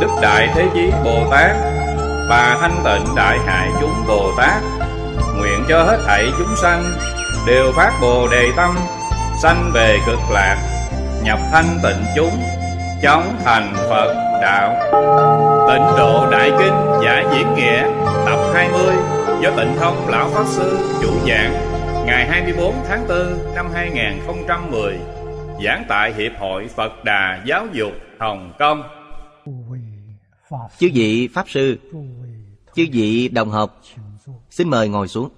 Đức Đại Thế Chí Bồ Tát và Thanh Tịnh Đại hại Chúng Bồ Tát Nguyện cho hết thảy chúng sanh Đều phát Bồ Đề Tâm Sanh về cực lạc Nhập thanh tịnh chúng Chóng thành Phật Đạo Tịnh Độ Đại Kinh giải Diễn Nghĩa Tập 20 Do Tịnh Thông Lão Pháp Sư Chủ giảng Ngày 24 tháng 4 năm 2010 Giảng tại Hiệp hội Phật Đà Giáo dục Hồng Kông chư vị pháp sư chư vị đồng học xin mời ngồi xuống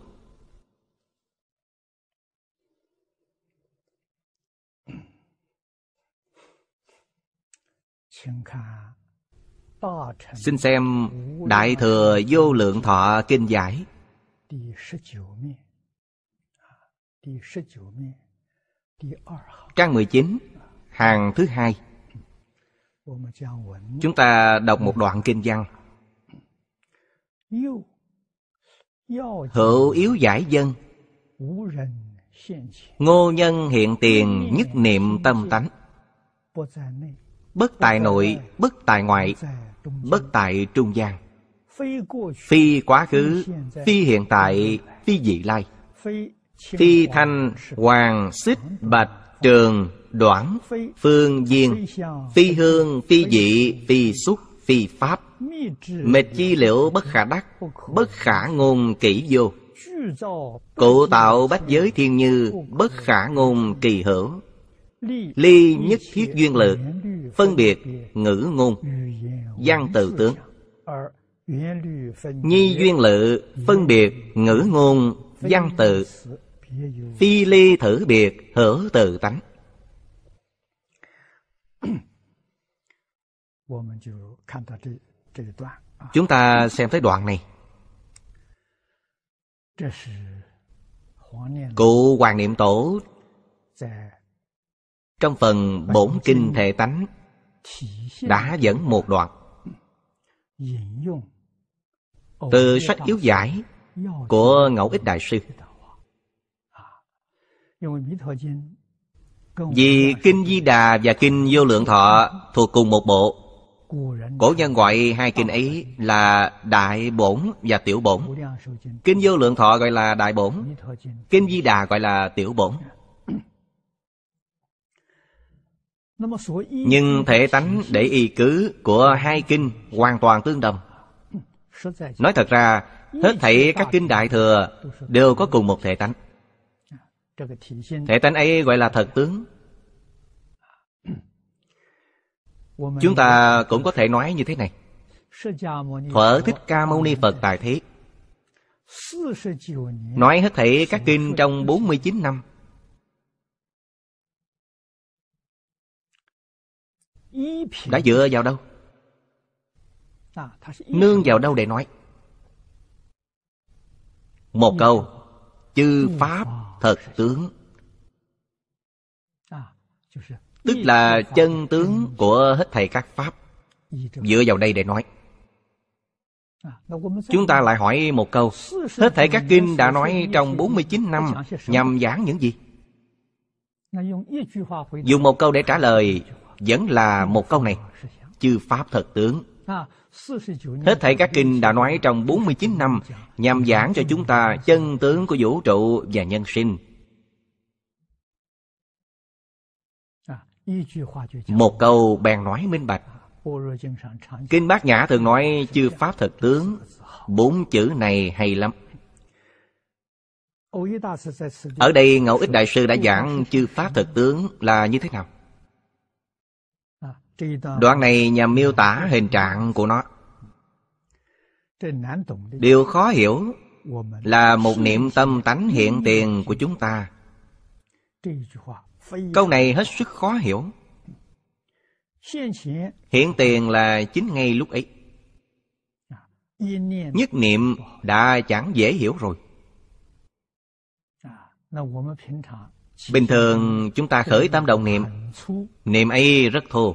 xin xem đại thừa vô lượng thọ kinh giải trang mười chín, hàng thứ hai Chúng ta đọc một đoạn kinh văn Hữu yếu giải dân Ngô nhân hiện tiền nhất niệm tâm tánh Bất tại nội, bất tại ngoại Bất tại trung gian Phi quá khứ, phi hiện tại, phi dị lai Phi thanh, hoàng, xích, bạch, trường đoạn phương viên phi hương phi dị phi xúc phi pháp mệt chi liệu bất khả đắc bất khả ngôn kỹ vô cụ tạo bách giới thiên như bất khả ngôn kỳ hữu ly nhất thiết duyên lược phân biệt ngữ ngôn văn từ tướng nhi duyên lự phân biệt ngữ ngôn văn tự Phi lê thử biệt hữu tự tánh Chúng ta xem thấy đoạn này Cụ Hoàng Niệm Tổ Trong phần Bổn Kinh Thể Tánh Đã dẫn một đoạn Từ sách yếu giải Của Ngẫu Ích Đại Sư vì Kinh Di Đà và Kinh Vô Lượng Thọ thuộc cùng một bộ Cổ nhân gọi hai kinh ấy là Đại Bổn và Tiểu Bổn Kinh Vô Lượng Thọ gọi là Đại Bổn Kinh Di Đà gọi là Tiểu Bổn Nhưng thể tánh để y cứ của hai kinh hoàn toàn tương đồng Nói thật ra, hết thảy các kinh Đại Thừa đều có cùng một thể tánh thể tánh ấy gọi là thật tướng chúng ta cũng có thể nói như thế này thuở thích ca mâu ni phật tài thế nói hết thảy các kinh trong 49 năm đã dựa vào đâu à, nương vào đâu để nói một câu chư pháp thật tướng à, tức là chân tướng của hết thầy các pháp dựa vào đây để nói à, Chúng ta lại hỏi một câu Hết thể các kinh đã nói trong 49 năm Nhằm giảng những gì? Dùng một câu để trả lời Vẫn là một câu này Chư Pháp thật tướng à, Hết thảy các kinh đã nói trong 49 năm Nhằm giảng cho chúng ta chân tướng của vũ trụ và nhân sinh Một câu bèn nói minh bạch Kinh Bát Nhã thường nói chư Pháp thật tướng Bốn chữ này hay lắm Ở đây Ngẫu Ích Đại Sư đã giảng chư Pháp thật tướng là như thế nào Đoạn này nhằm miêu tả hình trạng của nó Điều khó hiểu là một niệm tâm tánh hiện tiền của chúng ta Câu này hết sức khó hiểu Hiện tiền là chính ngay lúc ấy Nhất niệm đã chẳng dễ hiểu rồi Bình thường chúng ta khởi tam đồng niệm Niệm ấy rất thô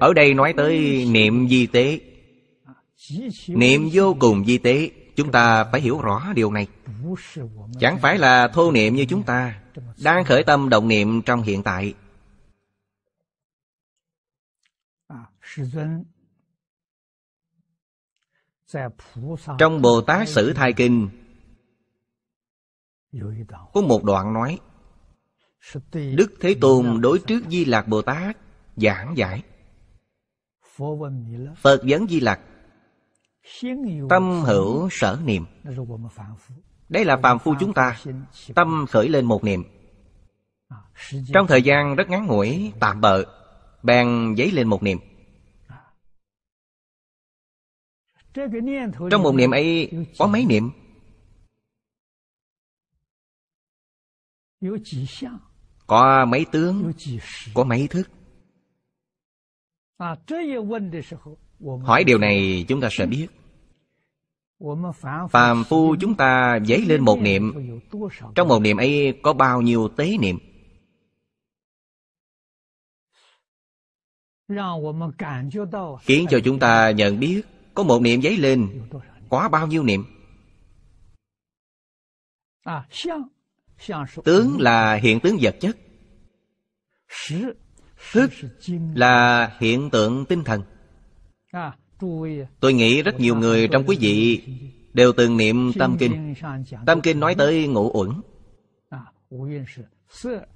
ở đây nói tới niệm di tế niệm vô cùng di tế chúng ta phải hiểu rõ điều này chẳng phải là thô niệm như chúng ta đang khởi tâm động niệm trong hiện tại trong bồ tát sử thai kinh có một đoạn nói đức thế tôn đối trước di lạc bồ tát giảng giải phật vấn di lạc tâm hữu sở niệm đây là phàm phu chúng ta tâm khởi lên một niệm trong thời gian rất ngắn ngủi tạm bợ bèn giấy lên một niệm trong một niệm ấy có mấy niệm có mấy tướng có mấy thức hỏi điều này chúng ta sẽ biết phàm phu chúng ta dấy lên một niệm trong một niệm ấy có bao nhiêu tế niệm khiến cho chúng ta nhận biết có một niệm dấy lên quá bao nhiêu niệm Tướng là hiện tướng vật chất Thức là hiện tượng tinh thần Tôi nghĩ rất nhiều người trong quý vị Đều từng niệm Tam Kinh Tam Kinh nói tới ngũ uẩn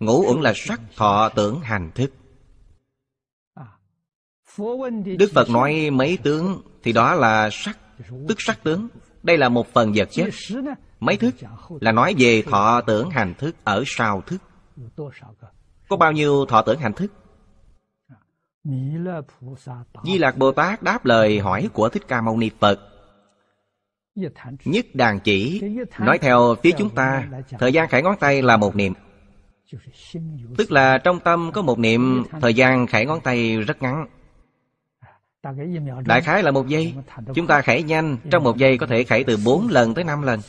Ngũ uẩn là sắc thọ tưởng hành thức Đức Phật nói mấy tướng Thì đó là sắc Tức sắc tướng Đây là một phần vật chất mấy thức là nói về thọ tưởng hành thức ở sau thức có bao nhiêu thọ tưởng hành thức di lạc bồ tát đáp lời hỏi của thích ca mâu ni phật nhất đàn chỉ nói theo phía chúng ta thời gian khải ngón tay là một niệm tức là trong tâm có một niệm thời gian khải ngón tay rất ngắn đại khái là một giây chúng ta khải nhanh trong một giây có thể khải từ bốn lần tới năm lần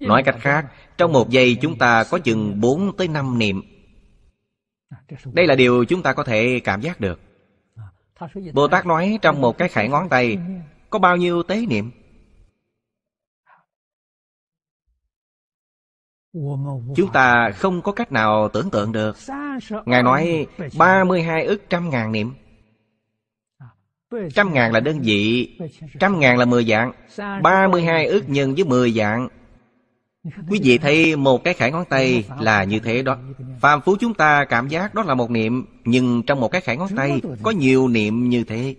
Nói cách khác, trong một giây chúng ta có chừng 4 tới 5 niệm. Đây là điều chúng ta có thể cảm giác được. Bồ Tát nói trong một cái khải ngón tay có bao nhiêu tế niệm? Chúng ta không có cách nào tưởng tượng được Ngài nói 32 ức trăm ngàn niệm Trăm ngàn là đơn vị Trăm ngàn là mười dạng Ba mươi hai ước nhân với mười dạng Quý vị thấy một cái khải ngón tay là như thế đó Phạm phú chúng ta cảm giác đó là một niệm Nhưng trong một cái khải ngón tay có nhiều niệm như thế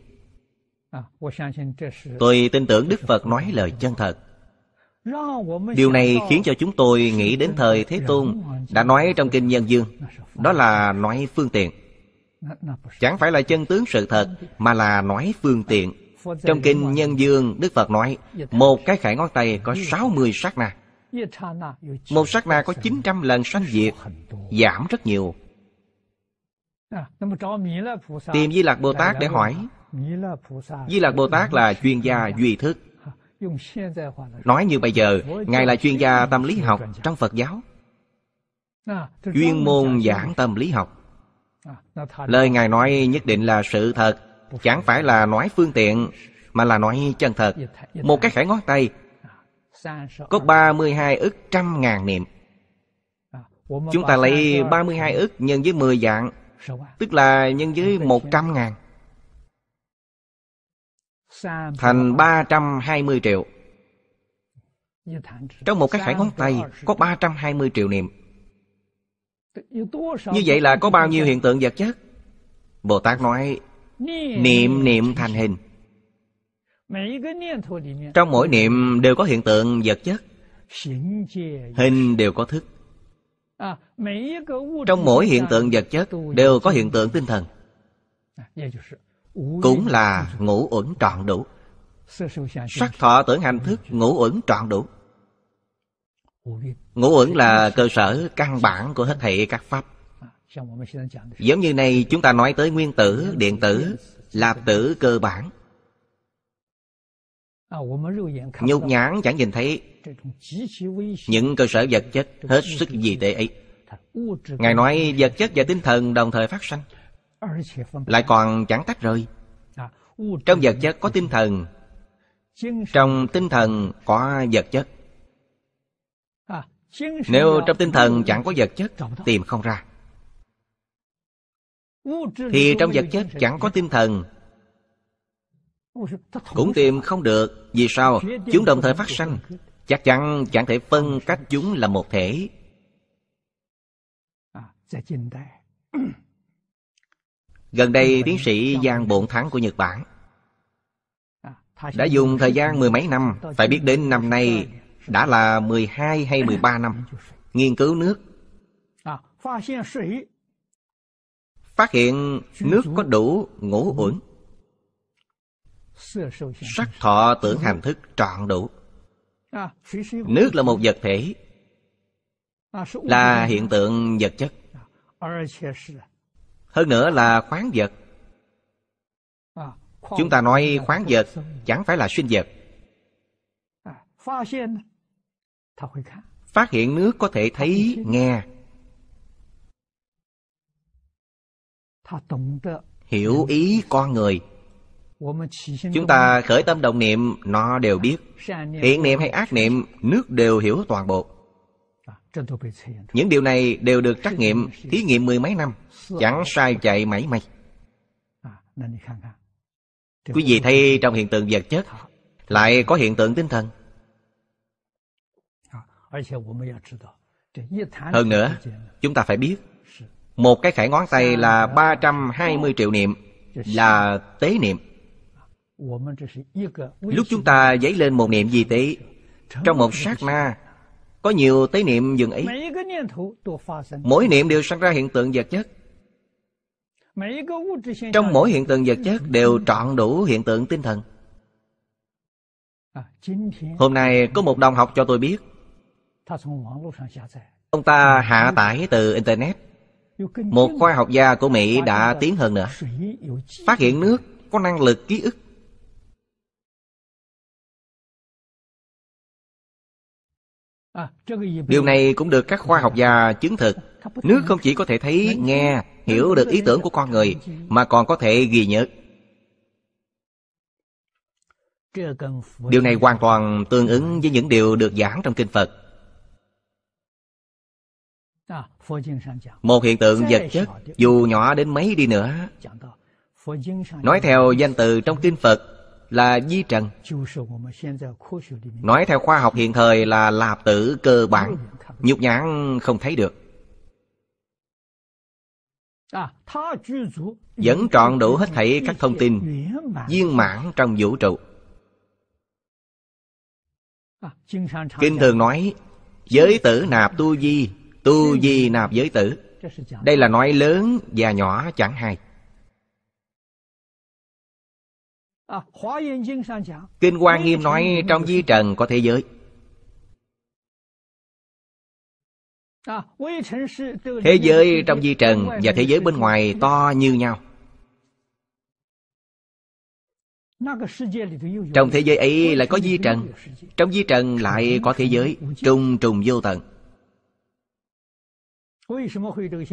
Tôi tin tưởng Đức Phật nói lời chân thật Điều này khiến cho chúng tôi nghĩ đến thời Thế Tôn Đã nói trong Kinh Nhân Dương Đó là nói phương tiện Chẳng phải là chân tướng sự thật Mà là nói phương tiện Trong kinh Nhân Dương Đức Phật nói Một cái khải ngón tay có 60 sát na Một sát na có 900 lần sanh diệt Giảm rất nhiều Tìm Di Lạc Bồ Tát để hỏi Di Lạc Bồ Tát là chuyên gia duy thức Nói như bây giờ Ngài là chuyên gia tâm lý học trong Phật giáo Chuyên môn giảng tâm lý học À, Lời Ngài nói nhất định là sự thật Chẳng phải là nói phương tiện Mà là nói chân thật dạ dạ Một cái khải ngón tay à, Có 32 ức trăm ngàn niệm à, Chúng ta lấy 32 ức nhân với 10 dạng Tức là nhân với 100 ngàn Thành 320 triệu dạ Trong một cái khải ngón tay Có 320 triệu niệm như vậy là có bao nhiêu hiện tượng vật chất? Bồ Tát nói Niệm niệm thành hình Trong mỗi niệm đều có hiện tượng vật chất Hình đều có thức à, Trong mỗi hiện tượng vật chất đều có hiện tượng tinh thần à, Cũng là ngũ uẩn trọn đủ Sắc thọ tưởng hành thức ngũ uẩn trọn đủ ngũ uẩn là cơ sở căn bản của hết thảy các pháp giống như này chúng ta nói tới nguyên tử điện tử lạp tử cơ bản nhục nhãn chẳng nhìn thấy những cơ sở vật chất hết sức gì tệ ấy ngài nói vật chất và tinh thần đồng thời phát sanh lại còn chẳng tách rời trong vật chất có tinh thần trong tinh thần có vật chất nếu trong tinh thần chẳng có vật chất Tìm không ra Thì trong vật chất chẳng có tinh thần Cũng tìm không được Vì sao? Chúng đồng thời phát sanh Chắc chắn chẳng thể phân cách chúng là một thể Gần đây tiến sĩ Giang Bổn Thắng của Nhật Bản Đã dùng thời gian mười mấy năm Phải biết đến năm nay đã là 12 hay 13 năm nghiên cứu nước. À, phát hiện nước có đủ ngũ uẩn. Sắc thọ tưởng hành thức trọn đủ. À, nước là một vật thể, à, là hiện tượng vật chất. Hơn nữa là khoáng vật. Chúng ta nói khoáng vật chẳng phải là sinh vật Phát hiện nước có thể thấy, nghe Hiểu ý con người Chúng ta khởi tâm đồng niệm Nó đều biết thiện niệm hay ác niệm Nước đều hiểu toàn bộ Những điều này đều được trắc nghiệm Thí nghiệm mười mấy năm Chẳng sai chạy mảy may Quý vị thấy trong hiện tượng vật chất Lại có hiện tượng tinh thần hơn nữa, chúng ta phải biết Một cái khải ngón tay là 320 triệu niệm Là tế niệm Lúc chúng ta dấy lên một niệm gì tế Trong một sát na Có nhiều tế niệm dừng ấy Mỗi niệm đều sanh ra hiện tượng vật chất Trong mỗi hiện tượng vật chất đều trọn đủ hiện tượng tinh thần à, Hôm nay có một đồng học cho tôi biết Ông ta hạ tải từ Internet Một khoa học gia của Mỹ đã tiến hơn nữa Phát hiện nước có năng lực ký ức à, Điều này cũng được các khoa học gia chứng thực Nước không chỉ có thể thấy, nghe, hiểu được ý tưởng của con người Mà còn có thể ghi nhớ Điều này hoàn toàn tương ứng với những điều được giảng trong Kinh Phật một hiện tượng vật chất dù nhỏ đến mấy đi nữa nói theo danh từ trong kinh phật là di trần nói theo khoa học hiện thời là lạp tử cơ bản nhục nhãn không thấy được à, vẫn trọn đủ hết thảy các thông tin viên mãn trong vũ trụ à, kinh thường nói giới tử nạp tu di tu di nạp giới tử đây là nói lớn và nhỏ chẳng hai kinh hoa nghiêm nói trong di trần có thế giới thế giới trong di trần và thế giới bên ngoài to như nhau trong thế giới ấy lại có di trần trong di trần lại có thế giới trùng trùng vô tận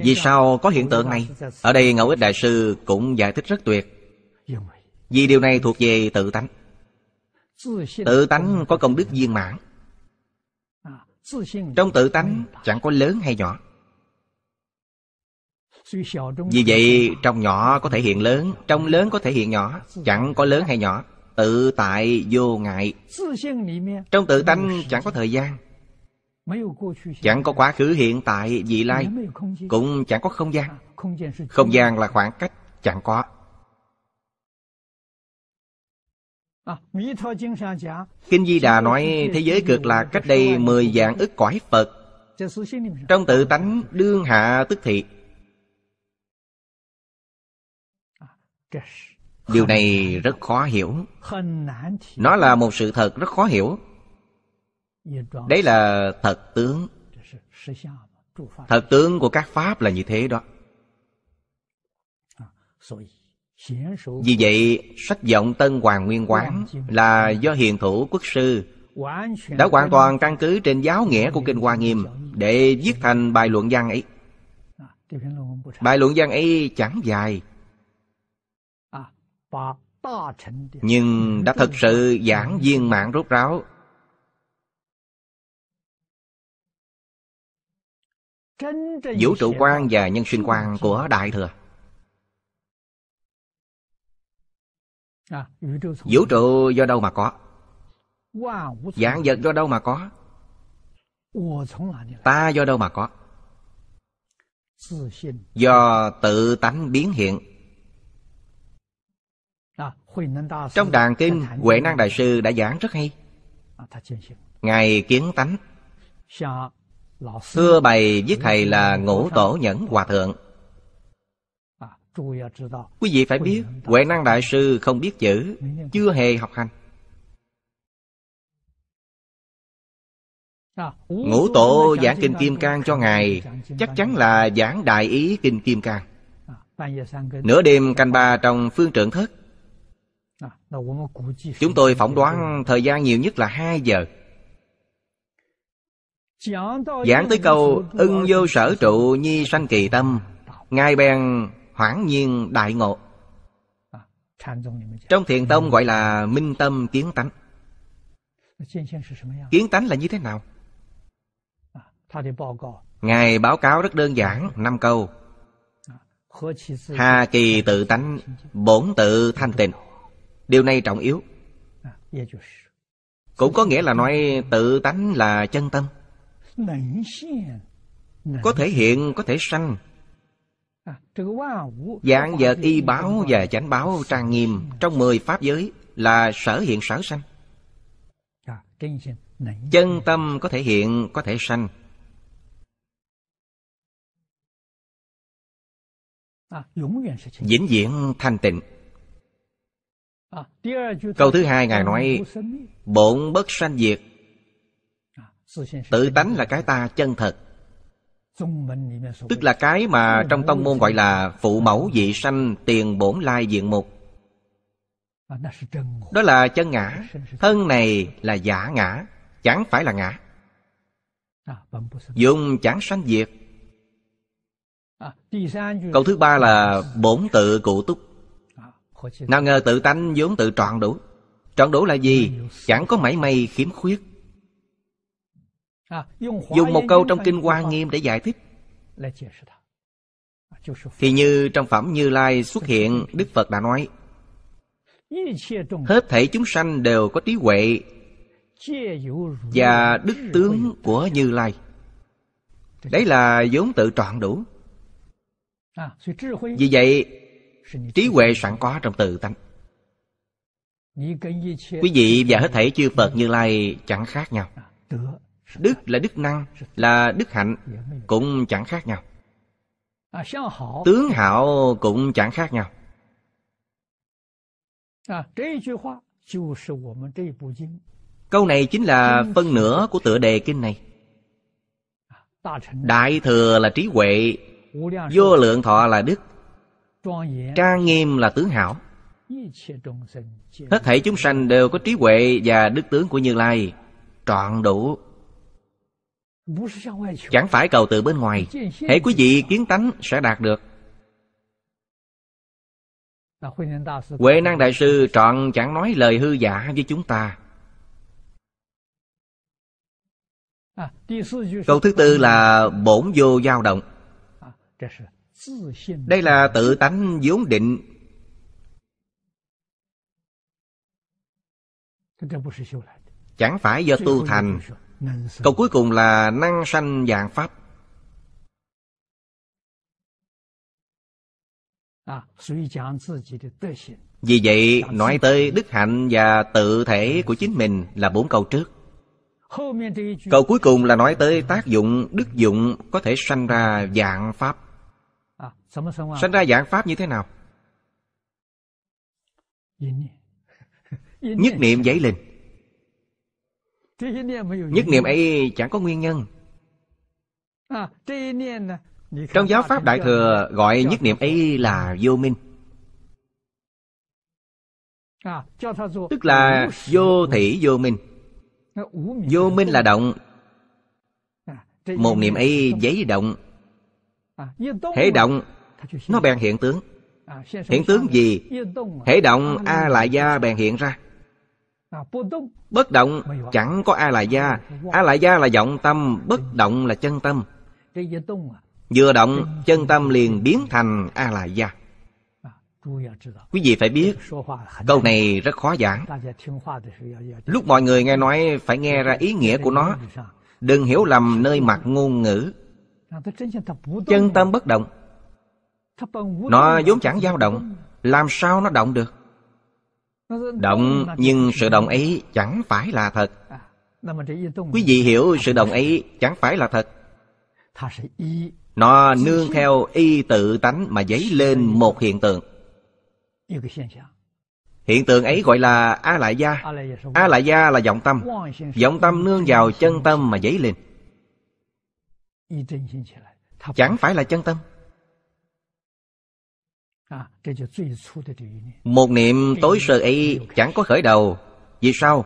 vì sao có hiện tượng này? Ở đây Ngẫu Ích Đại Sư cũng giải thích rất tuyệt. Vì điều này thuộc về tự tánh. Tự tánh có công đức viên mãn. Trong tự tánh chẳng có lớn hay nhỏ. Vì vậy trong nhỏ có thể hiện lớn Trong lớn có thể hiện nhỏ Chẳng có lớn hay nhỏ Tự tại vô ngại Trong tự tánh chẳng có thời gian Chẳng có quá khứ hiện tại vị lai Cũng chẳng có không gian Không gian là khoảng cách Chẳng có Kinh Di Đà nói Thế giới cực là cách đây mười dạng ức cõi Phật Trong tự tánh đương hạ tức thị Điều này rất khó hiểu Nó là một sự thật rất khó hiểu đấy là thật tướng thật tướng của các pháp là như thế đó vì vậy sách vọng tân hoàng nguyên quán là do hiền thủ quốc sư đã hoàn toàn căn cứ trên giáo nghĩa của kinh hoa nghiêm để viết thành bài luận văn ấy bài luận văn ấy chẳng dài nhưng đã thật sự giảng viên mạng rốt ráo vũ trụ quan và nhân xuyên quan của đại thừa à, vũ trụ do đâu mà có dạng vật do đâu mà có ta do đâu mà có do tự tánh biến hiện à, trong đàn kinh huệ năng đại sư đã giảng rất hay à, ngài kiến tánh dạ, Thưa bày với thầy là ngũ tổ nhẫn hòa thượng Quý vị phải biết Huệ năng đại sư không biết chữ Chưa hề học hành Ngũ tổ giảng Kinh Kim Cang cho Ngài Chắc chắn là giảng đại ý Kinh Kim Cang Nửa đêm canh ba trong phương trưởng thất Chúng tôi phỏng đoán thời gian nhiều nhất là hai giờ Giảng tới câu Ưng vô sở trụ nhi sanh kỳ tâm Ngài bèn hoảng nhiên đại ngộ Trong thiền tông gọi là minh tâm kiến tánh Kiến tánh là như thế nào? Ngài báo cáo rất đơn giản, năm câu Hà kỳ tự tánh, bổn tự thanh tịnh Điều này trọng yếu Cũng có nghĩa là nói tự tánh là chân tâm có thể hiện có thể sanh à, dạng vật y báo và chánh báo trang nghiêm trong mười pháp giới là sở hiện sở sanh à, chân tâm có thể hiện có thể sanh à, vĩnh viễn thanh tịnh câu thứ hai ngài nói bổn bất sanh diệt tự tánh là cái ta chân thật tức là cái mà trong tông môn gọi là phụ mẫu dị sanh tiền bổn lai diện mục đó là chân ngã thân này là giả ngã chẳng phải là ngã à, dùng chẳng sanh diệt à, câu thứ ba là bổn tự cụ túc à, nào ngờ tự tánh vốn tự trọn đủ trọn đủ là gì chẳng có mảy may khiếm khuyết dùng một câu trong kinh hoa nghiêm để giải thích thì như trong phẩm như lai xuất hiện đức phật đã nói hết thể chúng sanh đều có trí huệ và đức tướng của như lai đấy là vốn tự trọn đủ vì vậy trí huệ sẵn có trong tự tánh quý vị và hết thể chư phật như lai chẳng khác nhau đức là đức năng là đức hạnh cũng chẳng khác nhau tướng hảo cũng chẳng khác nhau câu này chính là phân nửa của tựa đề kinh này đại thừa là trí huệ vô lượng thọ là đức trang nghiêm là tướng hảo hết thảy chúng sanh đều có trí huệ và đức tướng của như lai trọn đủ Chẳng phải cầu từ bên ngoài Hễ quý vị kiến tánh sẽ đạt được Huệ năng đại sư trọn chẳng nói lời hư giả với chúng ta Câu thứ tư là bổn vô dao động Đây là tự tánh vốn định Chẳng phải do tu thành Câu cuối cùng là năng sanh dạng pháp à, Vì vậy nói tới đức hạnh và tự thể của chính mình là bốn câu trước Câu cuối cùng là nói tới tác dụng, đức dụng có thể sanh ra dạng pháp à, à. Sanh ra dạng pháp như thế nào? Nhất niệm giấy lên Nhất niệm ấy chẳng có nguyên nhân à, Trong giáo Pháp Đại Thừa gọi nhất niệm ấy là vô minh à, Tức là vô thị vô minh Vô minh là động à, Một niệm ấy giấy động Hễ động Nó bèn hiện tướng Hiện tướng gì Hễ động A lại gia bèn hiện ra À, bất động chẳng có A-la gia A-la gia là vọng tâm Bất động là chân tâm à? Vừa động chân tâm liền biến thành A-la gia à, Quý vị phải biết Câu này rất khó giảng Lúc mọi người nghe nói Phải nghe ra ý nghĩa của nó Đừng hiểu lầm nơi mặt ngôn ngữ Chân tâm bất động Nó vốn chẳng dao động Làm sao nó động được động nhưng sự động ấy chẳng phải là thật quý vị hiểu sự động ấy chẳng phải là thật nó nương theo y tự tánh mà dấy lên một hiện tượng hiện tượng ấy gọi là a lại gia a lại gia là vọng tâm vọng tâm nương vào chân tâm mà dấy lên chẳng phải là chân tâm À, một niệm tối sơ ấy chẳng có khởi đầu Vì sao?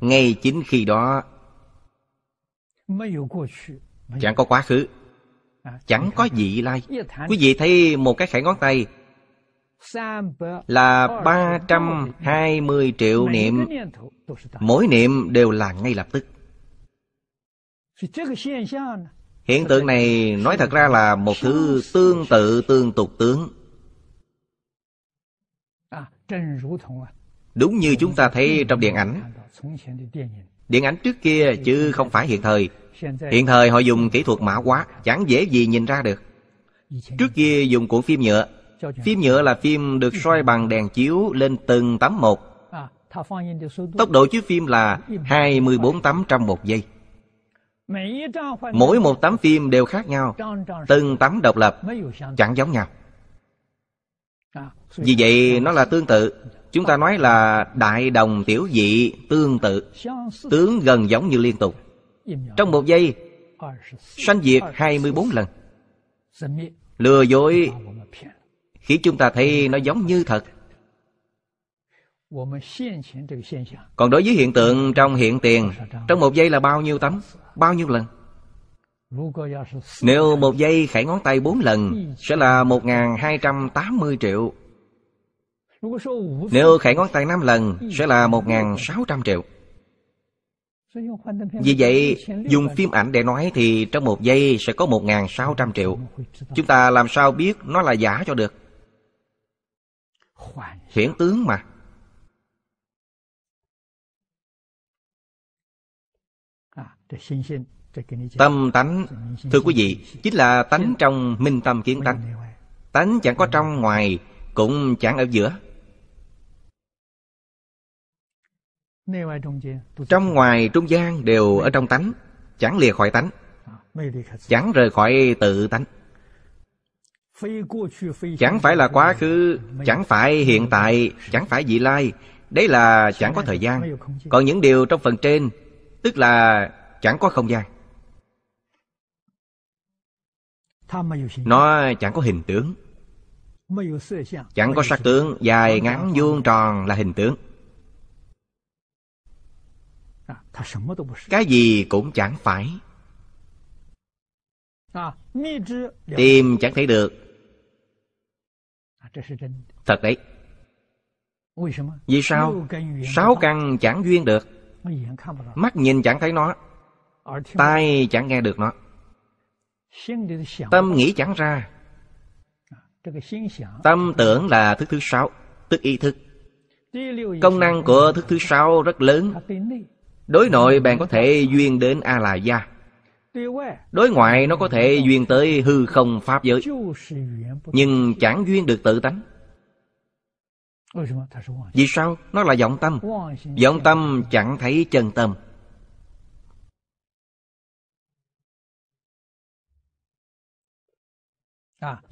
Ngay chính khi đó Chẳng có quá khứ Chẳng có vị à, lai Quý vị thấy một cái khải ngón tay Là 320 triệu niệm Mỗi niệm đều là ngay lập tức Hiện tượng này nói thật ra là một thứ tương tự tương tục tướng Đúng như chúng ta thấy trong điện ảnh Điện ảnh trước kia chứ không phải hiện thời Hiện thời họ dùng kỹ thuật mã hóa Chẳng dễ gì nhìn ra được Trước kia dùng cuộn phim nhựa Phim nhựa là phim được soi bằng đèn chiếu lên từng tấm một Tốc độ chiếu phim là 24 tấm trong một giây Mỗi một tấm phim đều khác nhau Từng tấm độc lập Chẳng giống nhau vì vậy nó là tương tự Chúng ta nói là đại đồng tiểu dị tương tự Tướng gần giống như liên tục Trong một giây Sanh diệt 24 lần Lừa dối Khi chúng ta thấy nó giống như thật Còn đối với hiện tượng trong hiện tiền Trong một giây là bao nhiêu tấm Bao nhiêu lần Nếu một giây khải ngón tay bốn lần Sẽ là một hai trăm tám mươi triệu nếu khải ngón tay 5 lần Sẽ là 1.600 triệu Vì vậy dùng phim ảnh để nói Thì trong một giây sẽ có 1.600 triệu Chúng ta làm sao biết nó là giả cho được Hiển tướng mà à, Tâm tánh Thưa quý vị Chính là tánh trong minh tâm kiến tánh Tánh chẳng có trong ngoài Cũng chẳng ở giữa trong ngoài trung gian đều ở trong tánh chẳng lìa khỏi tánh à, chẳng rời khỏi tự tánh chẳng phải là quá khứ chẳng phải hiện tại chẳng phải vị lai đấy là chẳng có thời gian còn những điều trong phần trên tức là chẳng có không gian nó chẳng có hình tướng chẳng có sắc tướng dài ngắn vuông tròn là hình tướng À, cái gì cũng chẳng phải à, Tìm chẳng thấy được à, Thật đấy Vì sao? Sáu căn chẳng duyên được Mắt nhìn chẳng thấy nó Tai chẳng nghe được nó Tâm nghĩ chẳng ra Tâm tưởng là thức thứ sáu Tức ý thức Công năng của thức thứ sáu rất lớn Đối nội bạn có thể duyên đến A-la-gia Đối ngoại nó có thể duyên tới hư không pháp giới Nhưng chẳng duyên được tự tánh Vì sao? Nó là vọng tâm Vọng tâm chẳng thấy chân tâm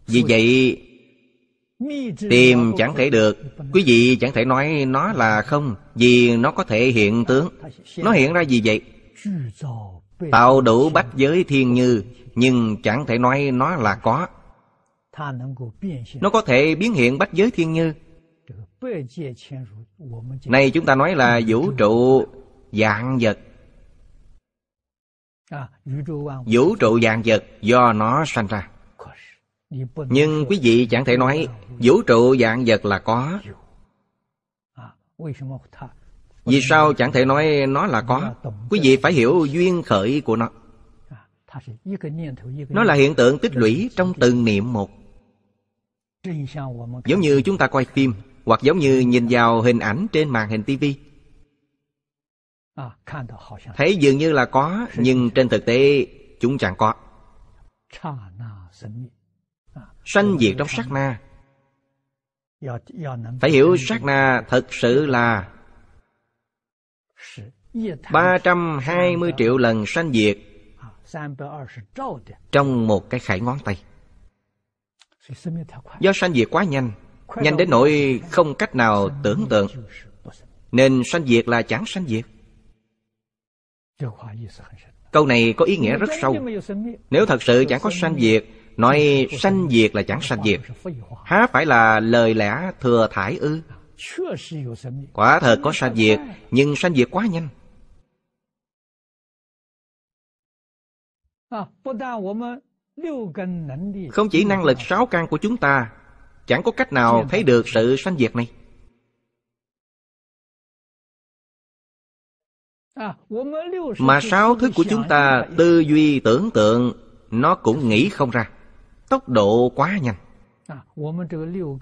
Vì vậy Tìm chẳng thể được Quý vị chẳng thể nói nó là không Vì nó có thể hiện tướng Nó hiện ra gì vậy? Tạo đủ bách giới thiên như Nhưng chẳng thể nói nó là có Nó có thể biến hiện bách giới thiên như Này chúng ta nói là vũ trụ dạng vật Vũ trụ dạng vật do nó sanh ra nhưng quý vị chẳng thể nói vũ trụ dạng vật là có vì sao chẳng thể nói nó là có quý vị phải hiểu duyên khởi của nó nó là hiện tượng tích lũy trong từng niệm một giống như chúng ta coi phim hoặc giống như nhìn vào hình ảnh trên màn hình tivi thấy dường như là có nhưng trên thực tế chúng chẳng có sanh diệt trong sát na phải hiểu sát na thật sự là 320 triệu lần sanh diệt trong một cái khải ngón tay do sanh diệt quá nhanh nhanh đến nỗi không cách nào tưởng tượng nên sanh diệt là chẳng sanh diệt câu này có ý nghĩa rất sâu nếu thật sự chẳng có sanh diệt Nói sanh diệt là chẳng sanh diệt Há phải là lời lẽ thừa thải ư Quả thật có sanh diệt Nhưng sanh diệt quá nhanh Không chỉ năng lực sáu căn của chúng ta Chẳng có cách nào thấy được sự sanh diệt này Mà sáu thức của chúng ta tư duy tưởng tượng Nó cũng nghĩ không ra tốc độ quá nhanh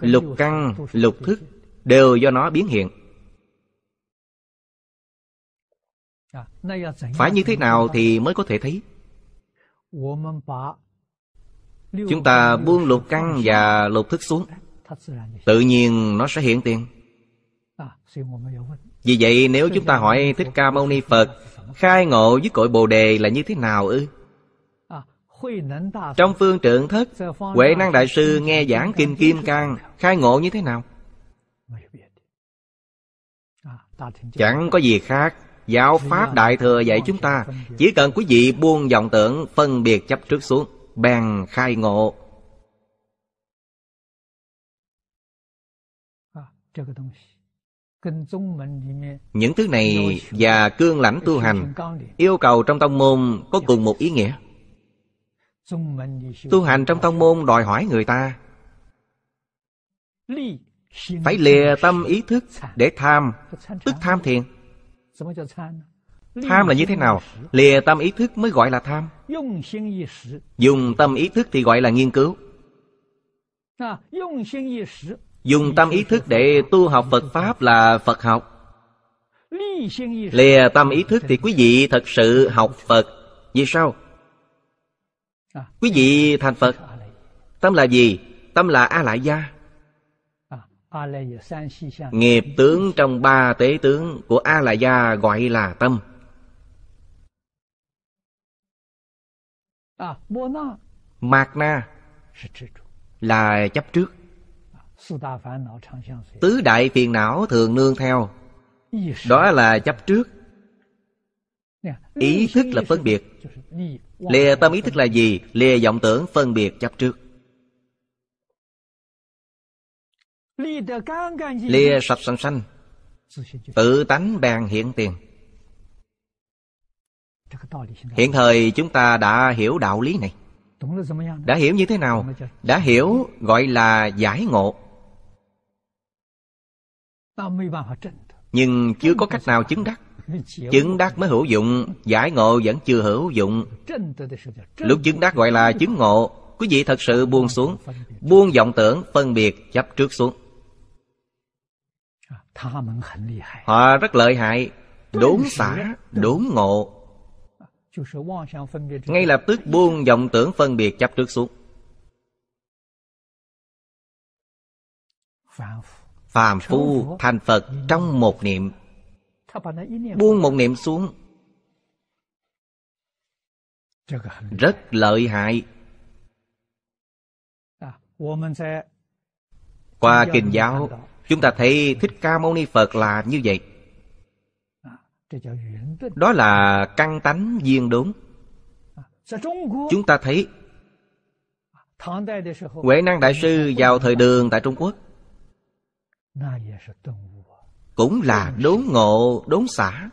lục căn lục thức đều do nó biến hiện phải như thế nào thì mới có thể thấy chúng ta buông lục căn và lục thức xuống tự nhiên nó sẽ hiện tiền vì vậy nếu chúng ta hỏi thích ca mâu ni phật khai ngộ với cội bồ đề là như thế nào ư trong phương trượng thất Huệ năng đại sư nghe giảng kinh Kim Cang Khai ngộ như thế nào à, Chẳng có gì khác Giáo Pháp Đại Thừa dạy chúng ta Chỉ cần quý vị buông dòng tưởng Phân biệt chấp trước xuống Bèn khai ngộ à, Những thứ này và cương lãnh tu hành Yêu cầu trong tông môn có cùng một ý nghĩa Tu hành trong tông môn đòi hỏi người ta Phải lìa tâm ý thức để tham Tức tham thiền Tham là như thế nào? Lìa tâm ý thức mới gọi là tham Dùng tâm ý thức thì gọi là nghiên cứu Dùng tâm ý thức để tu học Phật Pháp là Phật học Lìa tâm ý thức thì quý vị thật sự học Phật Vì sao? quý vị thành phật tâm là gì tâm là a lại gia nghiệp tướng trong ba tế tướng của a lại gia gọi là tâm mạc na là chấp trước tứ đại phiền não thường nương theo đó là chấp trước ý thức là phân biệt lìa tâm ý thức là gì lìa vọng tưởng phân biệt chấp trước lìa sạch sanh sanh tự tánh bèn hiện tiền hiện thời chúng ta đã hiểu đạo lý này đã hiểu như thế nào đã hiểu gọi là giải ngộ nhưng chưa có cách nào chứng đắc Chứng đắc mới hữu dụng Giải ngộ vẫn chưa hữu dụng Lúc chứng đắc gọi là chứng ngộ Quý vị thật sự buông xuống Buông vọng tưởng phân biệt chấp trước xuống Họ rất lợi hại Đốn xả, đốn ngộ Ngay lập tức buông vọng tưởng phân biệt chấp trước xuống Phàm phu thành Phật trong một niệm buông một niệm xuống rất lợi hại à, qua kinh giáo chúng ta thấy thích ca mâu ni phật là như vậy à, đó là căn tánh viên đúng à, chúng ta thấy huệ năng đại sư vào thời đường tại trung quốc cũng là đốn ngộ đốn xả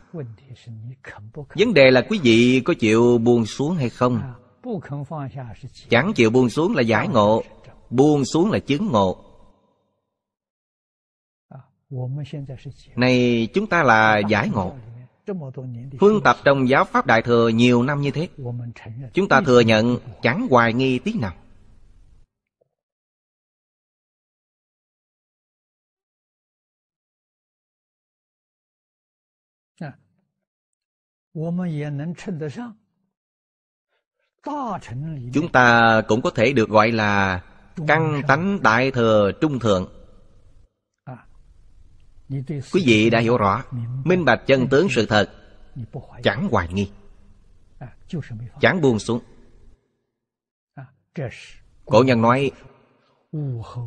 vấn đề là quý vị có chịu buông xuống hay không chẳng chịu buông xuống là giải ngộ buông xuống là chứng ngộ này chúng ta là giải ngộ Phương tập trong giáo Pháp Đại Thừa nhiều năm như thế Chúng ta thừa nhận chẳng hoài nghi tí nào Chúng ta cũng có thể được gọi là Căn tánh đại thừa trung thượng Quý vị đã hiểu rõ Minh bạch chân tướng sự thật Chẳng hoài nghi Chẳng buông xuống Cổ nhân nói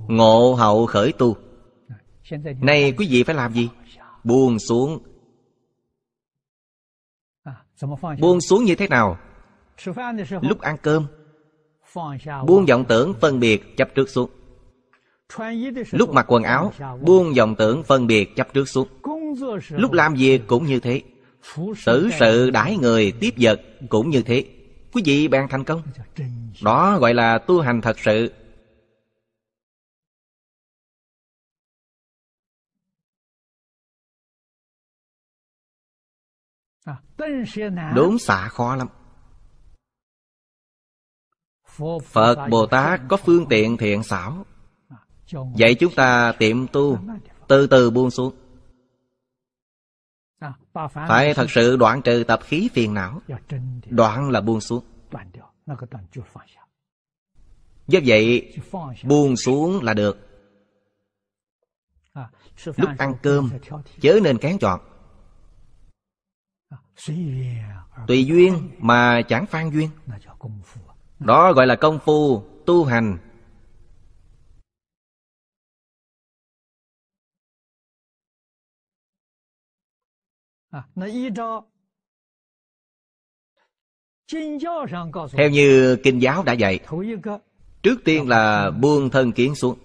Ngộ hậu khởi tu nay quý vị phải làm gì? Buông xuống buông xuống như thế nào lúc ăn cơm buông vọng tưởng phân biệt chấp trước xuống lúc mặc quần áo buông vọng tưởng phân biệt chấp trước xuống lúc làm việc cũng như thế xử sự đãi người tiếp vật cũng như thế quý vị bạn thành công đó gọi là tu hành thật sự À, Đốn xả khó lắm Phật Bồ Tát có phương tiện thiện xảo à, Vậy chúng ta tiệm tu Từ từ buông xuống à, Phải thật sự đoạn trừ tập khí phiền não Đoạn là buông xuống Do vậy buông xuống là được Lúc ăn cơm Chớ nên kén chọn Tùy duyên mà chẳng phan duyên Đó gọi là công phu tu hành Theo như kinh giáo đã dạy Trước tiên là buông thân kiến xuống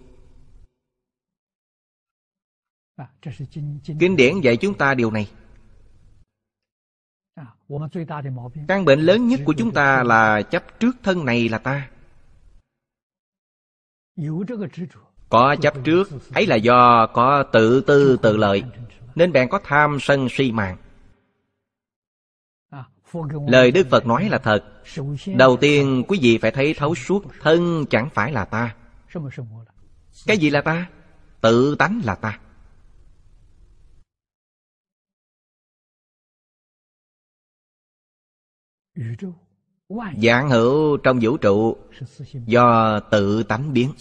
Kinh điển dạy chúng ta điều này Căn bệnh lớn nhất của chúng ta là chấp trước thân này là ta. Có chấp trước ấy là do có tự tư tự lợi Nên bạn có tham sân si mạng à, Lời Đức Phật nói là thật Đầu tiên quý vị phải thấy thấu suốt Thân chẳng phải là ta Cái gì là ta? Tự tánh là ta Giảng hữu trong vũ trụ Do tự tánh biến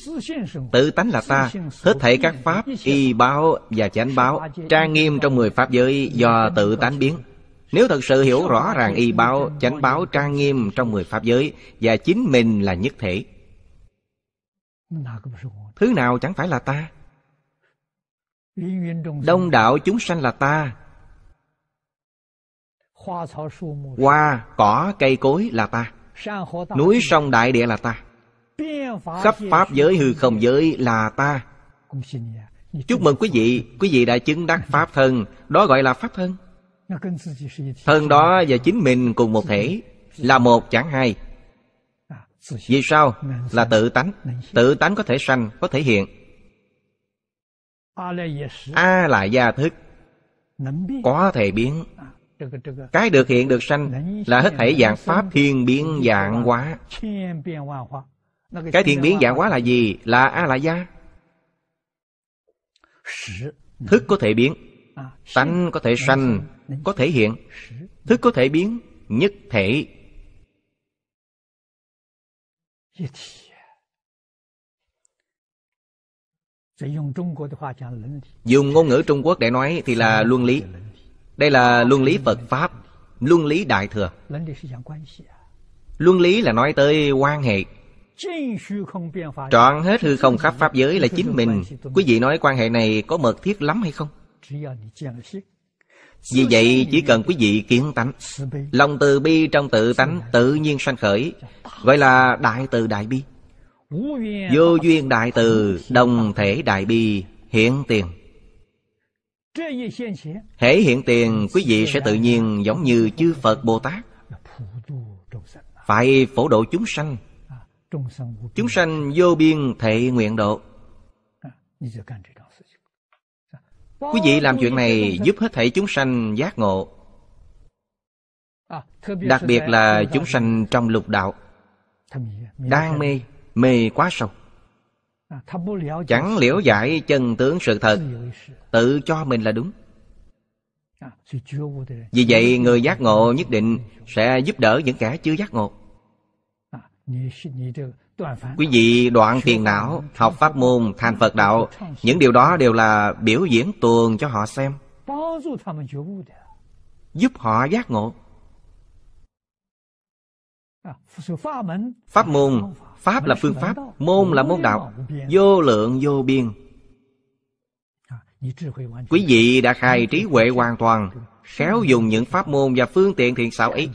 Tự tánh là ta Hết thảy các pháp Y báo và chánh báo Trang nghiêm trong mười pháp giới Do tự tánh biến Nếu thật sự hiểu rõ ràng y báo Chánh báo trang nghiêm trong mười pháp giới Và chính mình là nhất thể Thứ nào chẳng phải là ta Đông đạo chúng sanh là ta Hoa, cỏ, cây cối là ta Núi sông đại địa là ta Khắp pháp giới hư không giới là ta Chúc mừng quý vị Quý vị đã chứng đắc pháp thân Đó gọi là pháp thân Thân đó và chính mình cùng một thể Là một chẳng hai à, Vì sao? Là tự tánh Tự tánh có thể sanh, có thể hiện A là gia thức Có thể biến à. Cái được hiện được sanh là hết thể dạng Pháp thiên biến dạng hóa Cái thiên biến dạng hóa là gì? Là A-la-gia Thức có thể biến à, Tánh có thể sanh Có thể hiện Thức có thể biến Nhất thể Dùng ngôn ngữ Trung Quốc để nói thì là luân lý đây là luân lý phật pháp luân lý đại thừa luân lý là nói tới quan hệ Trọn hết hư không khắp pháp giới là chính mình Quý vị nói quan hệ này có mật thiết lắm hay không? Vì vậy chỉ cần quý vị kiến tánh Lòng từ bi trong tự tánh tự nhiên sanh khởi Gọi là đại từ đại bi Vô duyên đại từ đồng thể đại bi hiện tiền Hễ hiện tiền quý vị sẽ tự nhiên giống như chư Phật Bồ Tát Phải phổ độ chúng sanh Chúng sanh vô biên thệ nguyện độ Quý vị làm chuyện này giúp hết thảy chúng sanh giác ngộ à, Đặc biệt là chúng sanh trong lục đạo Đang mê, mê quá sâu chẳng liễu giải chân tướng sự thật tự cho mình là đúng vì vậy người giác ngộ nhất định sẽ giúp đỡ những kẻ chưa giác ngộ quý vị đoạn phiền não học pháp môn thành phật đạo những điều đó đều là biểu diễn tuồng cho họ xem giúp họ giác ngộ Ờ, pháp môn, Pháp là phương pháp, môn là môn đạo, vô lượng vô biên. Ờ, Quý vị đã khai trí huệ hoàn toàn, khéo dùng những pháp môn và phương tiện thiện xảo ấy,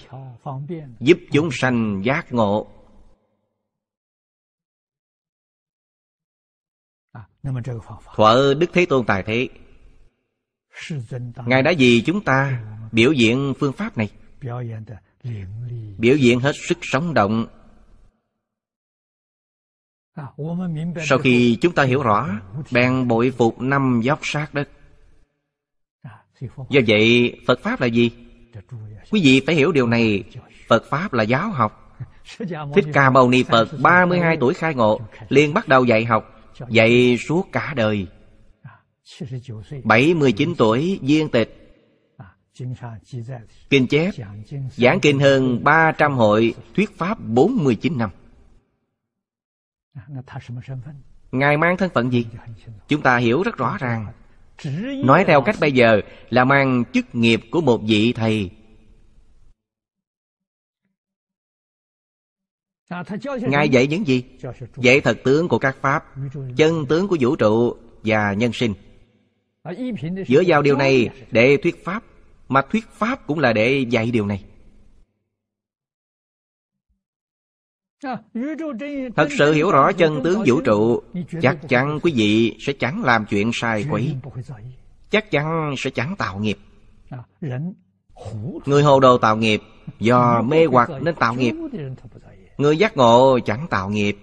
giúp chúng sanh giác ngộ. Ờ, Thuở Đức Thế Tôn Tài Thế Ngài đã vì chúng ta biểu diễn phương pháp này biểu diễn hết sức sống động à, sau khi chúng ta hiểu rõ bèn bội phục năm dốc sát đất à, do vậy phật pháp là gì dạ, quý vị phải hiểu điều này dạ, phật pháp là giáo học dạ, thích ca mâu ni phật 32 tuổi khai ngộ liền bắt đầu dạy học dạy suốt cả đời 79 à, tuổi viên tịch Kinh chép Giảng kinh hơn 300 hội Thuyết pháp 49 năm à, Ngài mang thân phận gì? Chúng ta hiểu rất rõ ràng Nói theo cách bây giờ Là mang chức nghiệp của một vị thầy à, Ngài dạy những gì? Dạy thật tướng của các pháp Chân tướng của vũ trụ Và nhân sinh à, Dựa vào điều này để thuyết pháp mà thuyết pháp cũng là để dạy điều này Thật sự hiểu rõ chân tướng vũ trụ Chắc chắn quý vị sẽ chẳng làm chuyện sai quấy Chắc chắn sẽ chẳng tạo nghiệp Người hồ đồ tạo nghiệp Do mê hoặc nên tạo nghiệp Người giác ngộ chẳng tạo nghiệp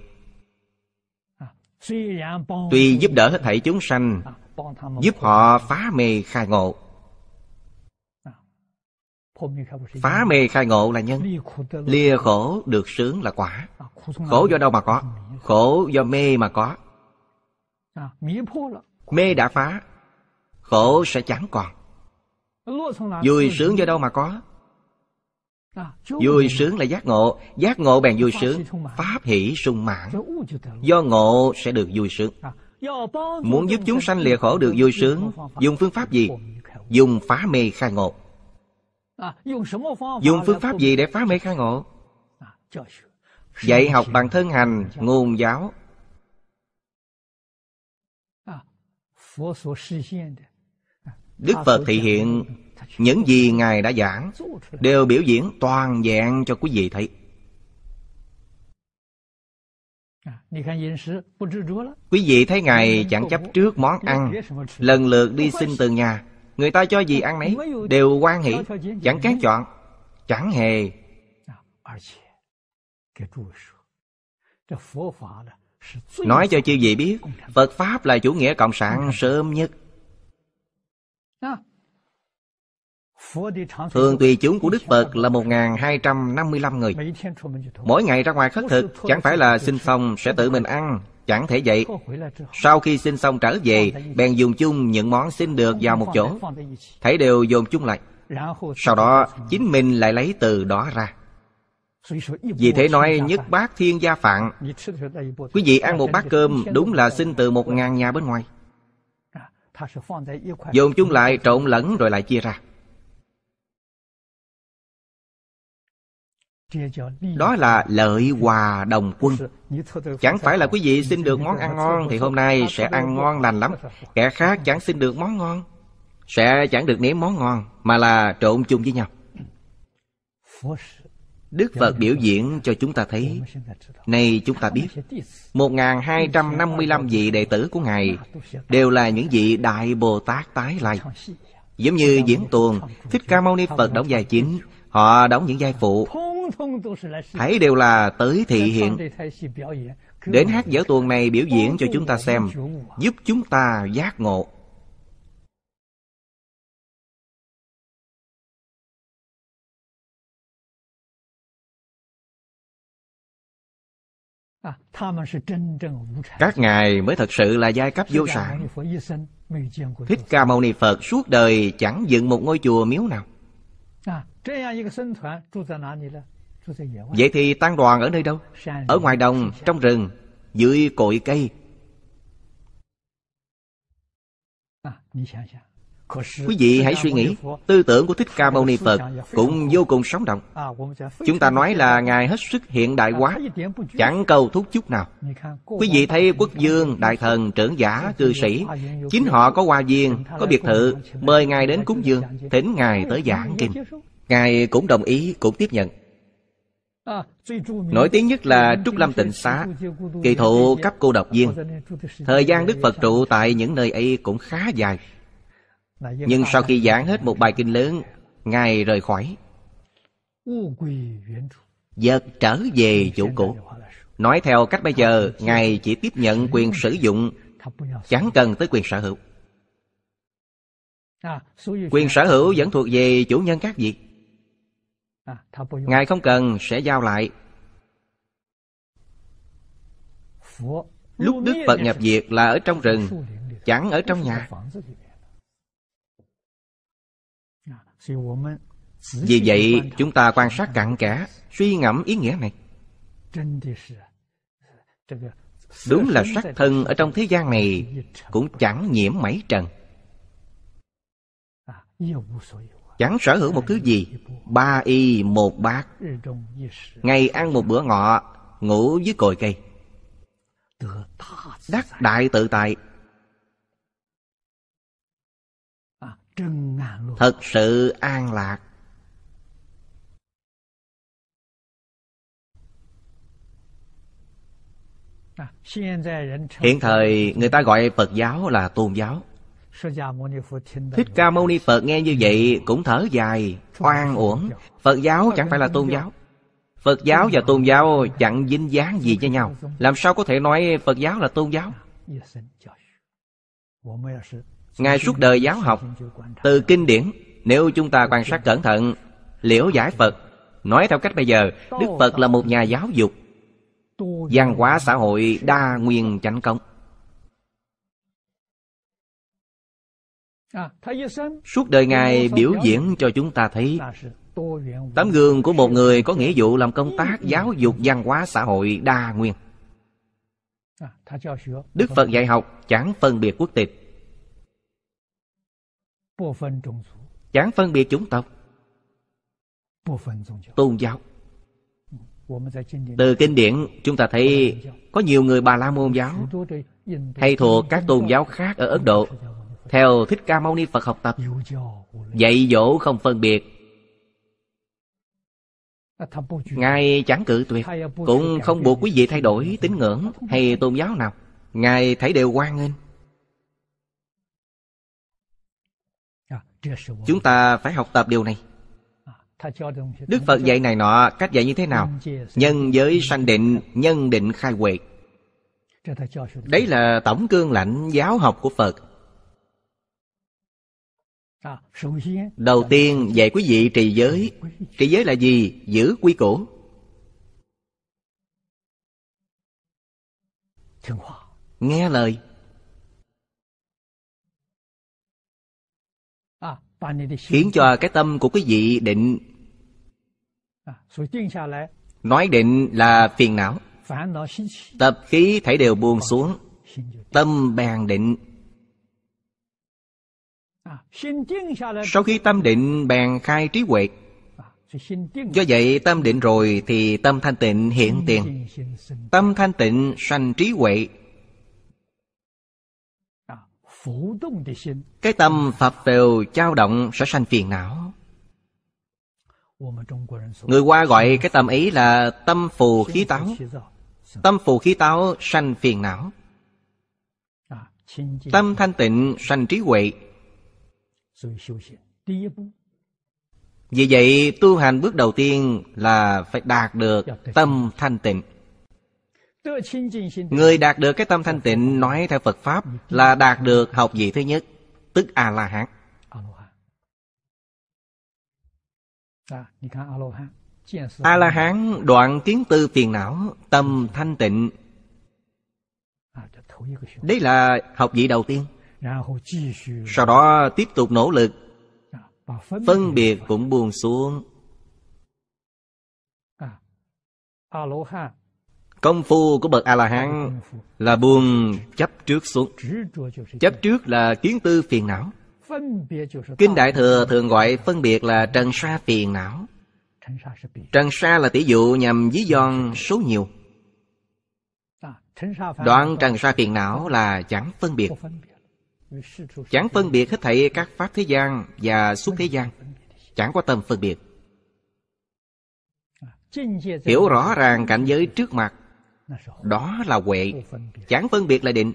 Tuy giúp đỡ hết thảy chúng sanh Giúp họ phá mê khai ngộ phá mê khai ngộ là nhân lìa khổ được sướng là quả à, khổ do đâu mà có khổ do mê mà có à, mê đã phá khổ sẽ chẳng còn vui sướng do đâu mà có à, vui sướng là giác ngộ giác ngộ bèn vui sướng pháp hỷ sung mãn do ngộ sẽ được vui sướng muốn giúp chúng sanh lìa khổ được vui sướng dùng phương pháp gì dùng phá mê khai ngộ dùng phương pháp gì để phá mê khai ngộ dạy học bằng thân hành nguồn giáo đức phật thị hiện những gì ngài đã giảng đều biểu diễn toàn vẹn cho quý vị thấy quý vị thấy ngài chẳng chấp trước món ăn lần lượt đi xin từ nhà Người ta cho gì ăn nấy Đều quan hỷ Chẳng kén chọn Chẳng hề Nói cho chư vị biết Phật Pháp là chủ nghĩa cộng sản sớm nhất dạ. Thường tùy chúng của Đức Phật là 1.255 người Mỗi ngày ra ngoài khất thực Chẳng phải là sinh xong sẽ tự mình ăn Chẳng thể vậy Sau khi xin xong trở về Bèn dùng chung những món xin được vào một chỗ Thấy đều dồn chung lại Sau đó chính mình lại lấy từ đó ra vì thế nói nhất bát thiên gia phạn Quý vị ăn một bát cơm đúng là xin từ một ngàn nhà bên ngoài Dồn chung lại trộn lẫn rồi lại chia ra Đó là lợi hòa đồng quân Chẳng phải là quý vị xin được món ăn ngon Thì hôm nay sẽ ăn ngon lành lắm Kẻ khác chẳng xin được món ngon Sẽ chẳng được nếm món ngon Mà là trộn chung với nhau Đức Phật biểu diễn cho chúng ta thấy nay chúng ta biết một hai trăm năm mươi lăm vị đệ tử của Ngài Đều là những vị Đại Bồ Tát Tái Lai Giống như diễn tuồng Thích Ca Mâu Ni Phật đóng dài chính Họ đóng những vai phụ Thấy đều là tới thị hiện Đến hát vở tuồng này biểu diễn cho chúng ta xem Giúp chúng ta giác ngộ Các ngài mới thật sự là giai cấp vô sản Thích Ca Mâu Ni Phật suốt đời chẳng dựng một ngôi chùa miếu nào À, vậy thì tăng đoàn ở nơi đâu? Ở ngoài đồng, trong rừng, dưới cội cây. À, Quý vị hãy suy nghĩ, tư tưởng của Thích Ca Mâu Ni Phật cũng vô cùng sống động. Chúng ta nói là Ngài hết sức hiện đại quá, chẳng cầu thúc chút nào. Quý vị thấy quốc dương, đại thần, trưởng giả, cư sĩ, chính họ có hoa viên, có biệt thự, mời Ngài đến cúng dương, thỉnh Ngài tới giảng kinh. Ngài cũng đồng ý, cũng tiếp nhận. Nổi tiếng nhất là Trúc Lâm Tịnh Xá Kỳ thụ cấp cô độc viên Thời gian Đức Phật trụ tại những nơi ấy cũng khá dài nhưng sau khi giảng hết một bài kinh lớn Ngài rời khỏi Giật trở về chỗ cũ Nói theo cách bây giờ Ngài chỉ tiếp nhận quyền sử dụng Chẳng cần tới quyền sở hữu Quyền sở hữu vẫn thuộc về chủ nhân các vị Ngài không cần sẽ giao lại Lúc Đức Phật nhập diệt là ở trong rừng Chẳng ở trong nhà vì vậy chúng ta quan sát cặn kẽ Suy ngẫm ý nghĩa này Đúng là sắc thân ở trong thế gian này Cũng chẳng nhiễm mấy trần Chẳng sở hữu một thứ gì Ba y một bát Ngày ăn một bữa ngọ Ngủ dưới cồi cây Đắc đại tự tại Thật sự an lạc à, Hiện thời người ta gọi Phật giáo là tôn giáo Thích Ca Mâu Ni Phật nghe như vậy cũng thở dài, oan uổng Phật giáo chẳng phải là tôn giáo Phật giáo và tôn giáo chẳng dính dáng gì với nhau Làm sao có thể nói Phật giáo là tôn giáo dạ Ngài suốt đời giáo học Từ kinh điển Nếu chúng ta quan sát cẩn thận Liễu giải Phật Nói theo cách bây giờ Đức Phật là một nhà giáo dục văn hóa xã hội đa nguyên chánh công suốt đời ngài biểu diễn cho chúng ta thấy tấm gương của một người có nghĩa vụ làm công tác giáo dục văn hóa xã hội đa nguyên À, Đức Phật dạy học chẳng phân biệt quốc tịch Chẳng phân biệt chủng tộc Tôn giáo ừ, Từ kinh điển chúng ta thấy Có nhiều người Bà La Môn giáo Hay thuộc các tôn giáo khác ở Ấn Độ Theo Thích Ca Mâu Ni Phật học tập Dạy dỗ không phân biệt À, Ngài chẳng cự tuyệt à, Cũng không buộc quý vị thay đổi tín ngưỡng hay tôn giáo nào Ngài thấy đều quan nghênh à, Chúng ta phải học tập điều này Đức Phật dạy này nọ cách dạy như thế nào Nhân giới sanh định, nhân định khai huệ Đấy là tổng cương lãnh giáo học của Phật Đầu tiên dạy quý vị trì giới Trì giới là gì? Giữ quy củ Nghe lời Khiến cho cái tâm của quý vị định Nói định là phiền não Tập khí thảy đều buông xuống Tâm bàn định sau khi tâm định bèn khai trí huệ Do vậy tâm định rồi thì tâm thanh tịnh hiện tiền Tâm thanh tịnh sanh trí huệ Cái tâm phập phèo dao động sẽ sanh phiền não Người qua gọi cái tâm ấy là tâm phù khí táo Tâm phù khí táo sanh phiền não Tâm thanh tịnh sanh trí huệ vì vậy tu hành bước đầu tiên là phải đạt được dạ, tâm thanh tịnh Người đạt được cái tâm thanh tịnh dạ, nói theo Phật Pháp dạ, là đạt được học vị thứ nhất, tức A-la-hán. A-la-hán đoạn kiến tư phiền não, tâm thanh tịnh. À, đây là học vị đầu tiên sau đó tiếp tục nỗ lực phân biệt cũng buông xuống công phu của bậc a la hán là buông chấp trước xuống chấp trước là kiến tư phiền não kinh đại thừa thường gọi phân biệt là trần sa phiền não trần sa là tỷ dụ nhằm dí dòn số nhiều à, đoạn trần sa phiền não là chẳng phân biệt Chẳng phân biệt hết thảy các pháp thế gian và suốt thế gian Chẳng có tâm phân biệt Hiểu rõ ràng cảnh giới trước mặt Đó là huệ Chẳng phân biệt là định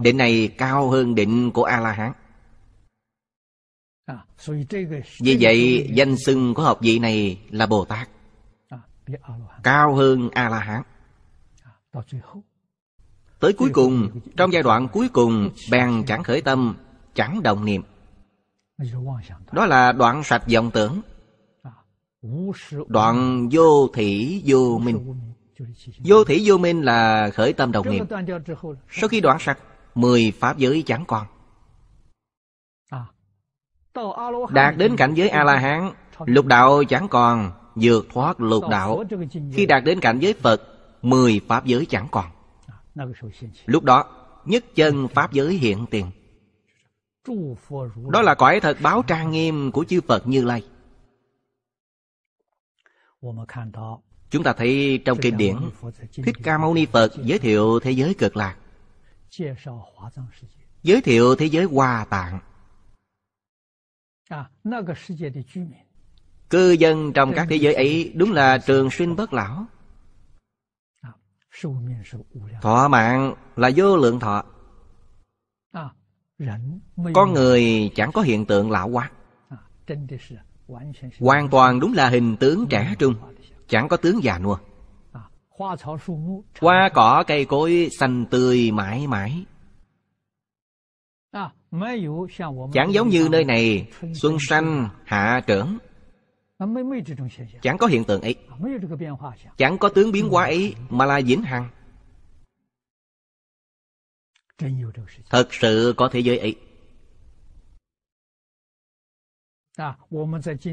Định này cao hơn định của A-la-hán Vì vậy danh xưng của học vị này là Bồ Tát Cao hơn A-la-hán Tới cuối cùng, trong giai đoạn cuối cùng, bèn chẳng khởi tâm, chẳng đồng niệm. Đó là đoạn sạch vọng tưởng. Đoạn vô thủy vô minh. Vô thủy vô minh là khởi tâm đồng niệm. Sau khi đoạn sạch, mười pháp giới chẳng còn. Đạt đến cảnh giới A-la-hán, lục đạo chẳng còn, vượt thoát lục đạo. Khi đạt đến cảnh giới Phật, mười pháp giới chẳng còn. Lúc đó Nhất chân Pháp giới hiện tiền Đó là cõi thật báo trang nghiêm Của chư Phật Như Lai Chúng ta thấy trong kinh điển Thích Ca Mâu Ni Phật giới thiệu thế giới cực lạc Giới thiệu thế giới hoa tạng Cư dân trong các thế giới ấy Đúng là trường sinh bất lão Thọ mạng là vô lượng thọ Con người chẳng có hiện tượng lão hóa Hoàn toàn đúng là hình tướng trẻ trung Chẳng có tướng già nua Hoa cỏ cây cối xanh tươi mãi mãi Chẳng giống như nơi này Xuân xanh hạ trưởng Chẳng có hiện tượng ấy Chẳng có tướng biến hóa ấy Mà là diễn hằng Thật sự có thế giới ấy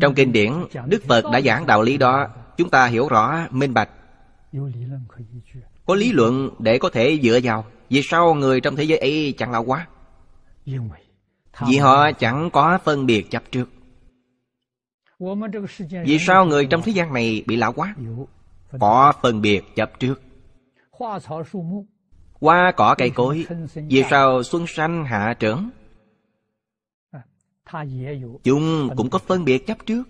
Trong kinh điển Đức Phật đã giảng đạo lý đó Chúng ta hiểu rõ, minh bạch Có lý luận để có thể dựa vào Vì sao người trong thế giới ấy chẳng là quá Vì họ chẳng có phân biệt chấp trước vì sao người trong thế gian này bị lão quá? À, có phân biệt chấp trước. qua cỏ cây cối, vì sao xuân sanh hạ trưởng? Chúng cũng có phân biệt chấp trước.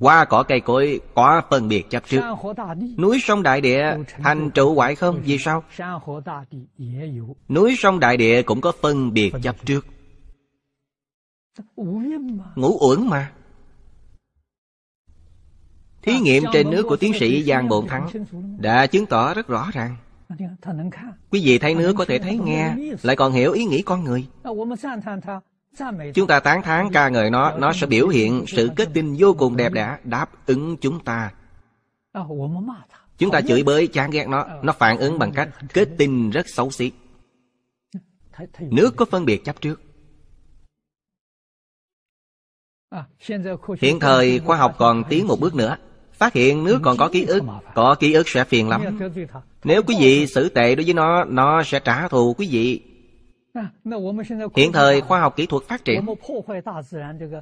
qua cỏ cây cối có phân biệt chấp trước. Núi sông đại địa thành trụ hoại không? Vì ừ, sao? Núi sông đại địa cũng có phân biệt chấp trước. ngũ uẩn mà Thí ờ, nghiệm trên nước của tiến sĩ Giang Bồn Thắng đã chứng tỏ rất rõ ràng. Ờ, Quý vị thấy nước có thể thấy nghe, lại còn hiểu ý nghĩ con người. Ờ, chúng ta tán thán ca ngợi nó, nó sẽ biểu hiện sự kết tinh vô cùng đẹp đẽ đáp ứng chúng ta. Chúng ta chửi bới chán ghét nó, nó phản ứng bằng cách kết tinh rất xấu xí. Nước có phân biệt chấp trước. À, hiện thời khoa học còn tiến một bước nữa Phát hiện nước còn có ký ức Có ký ức sẽ phiền lắm Nếu quý vị xử tệ đối với nó Nó sẽ trả thù quý vị Hiện thời khoa học kỹ thuật phát triển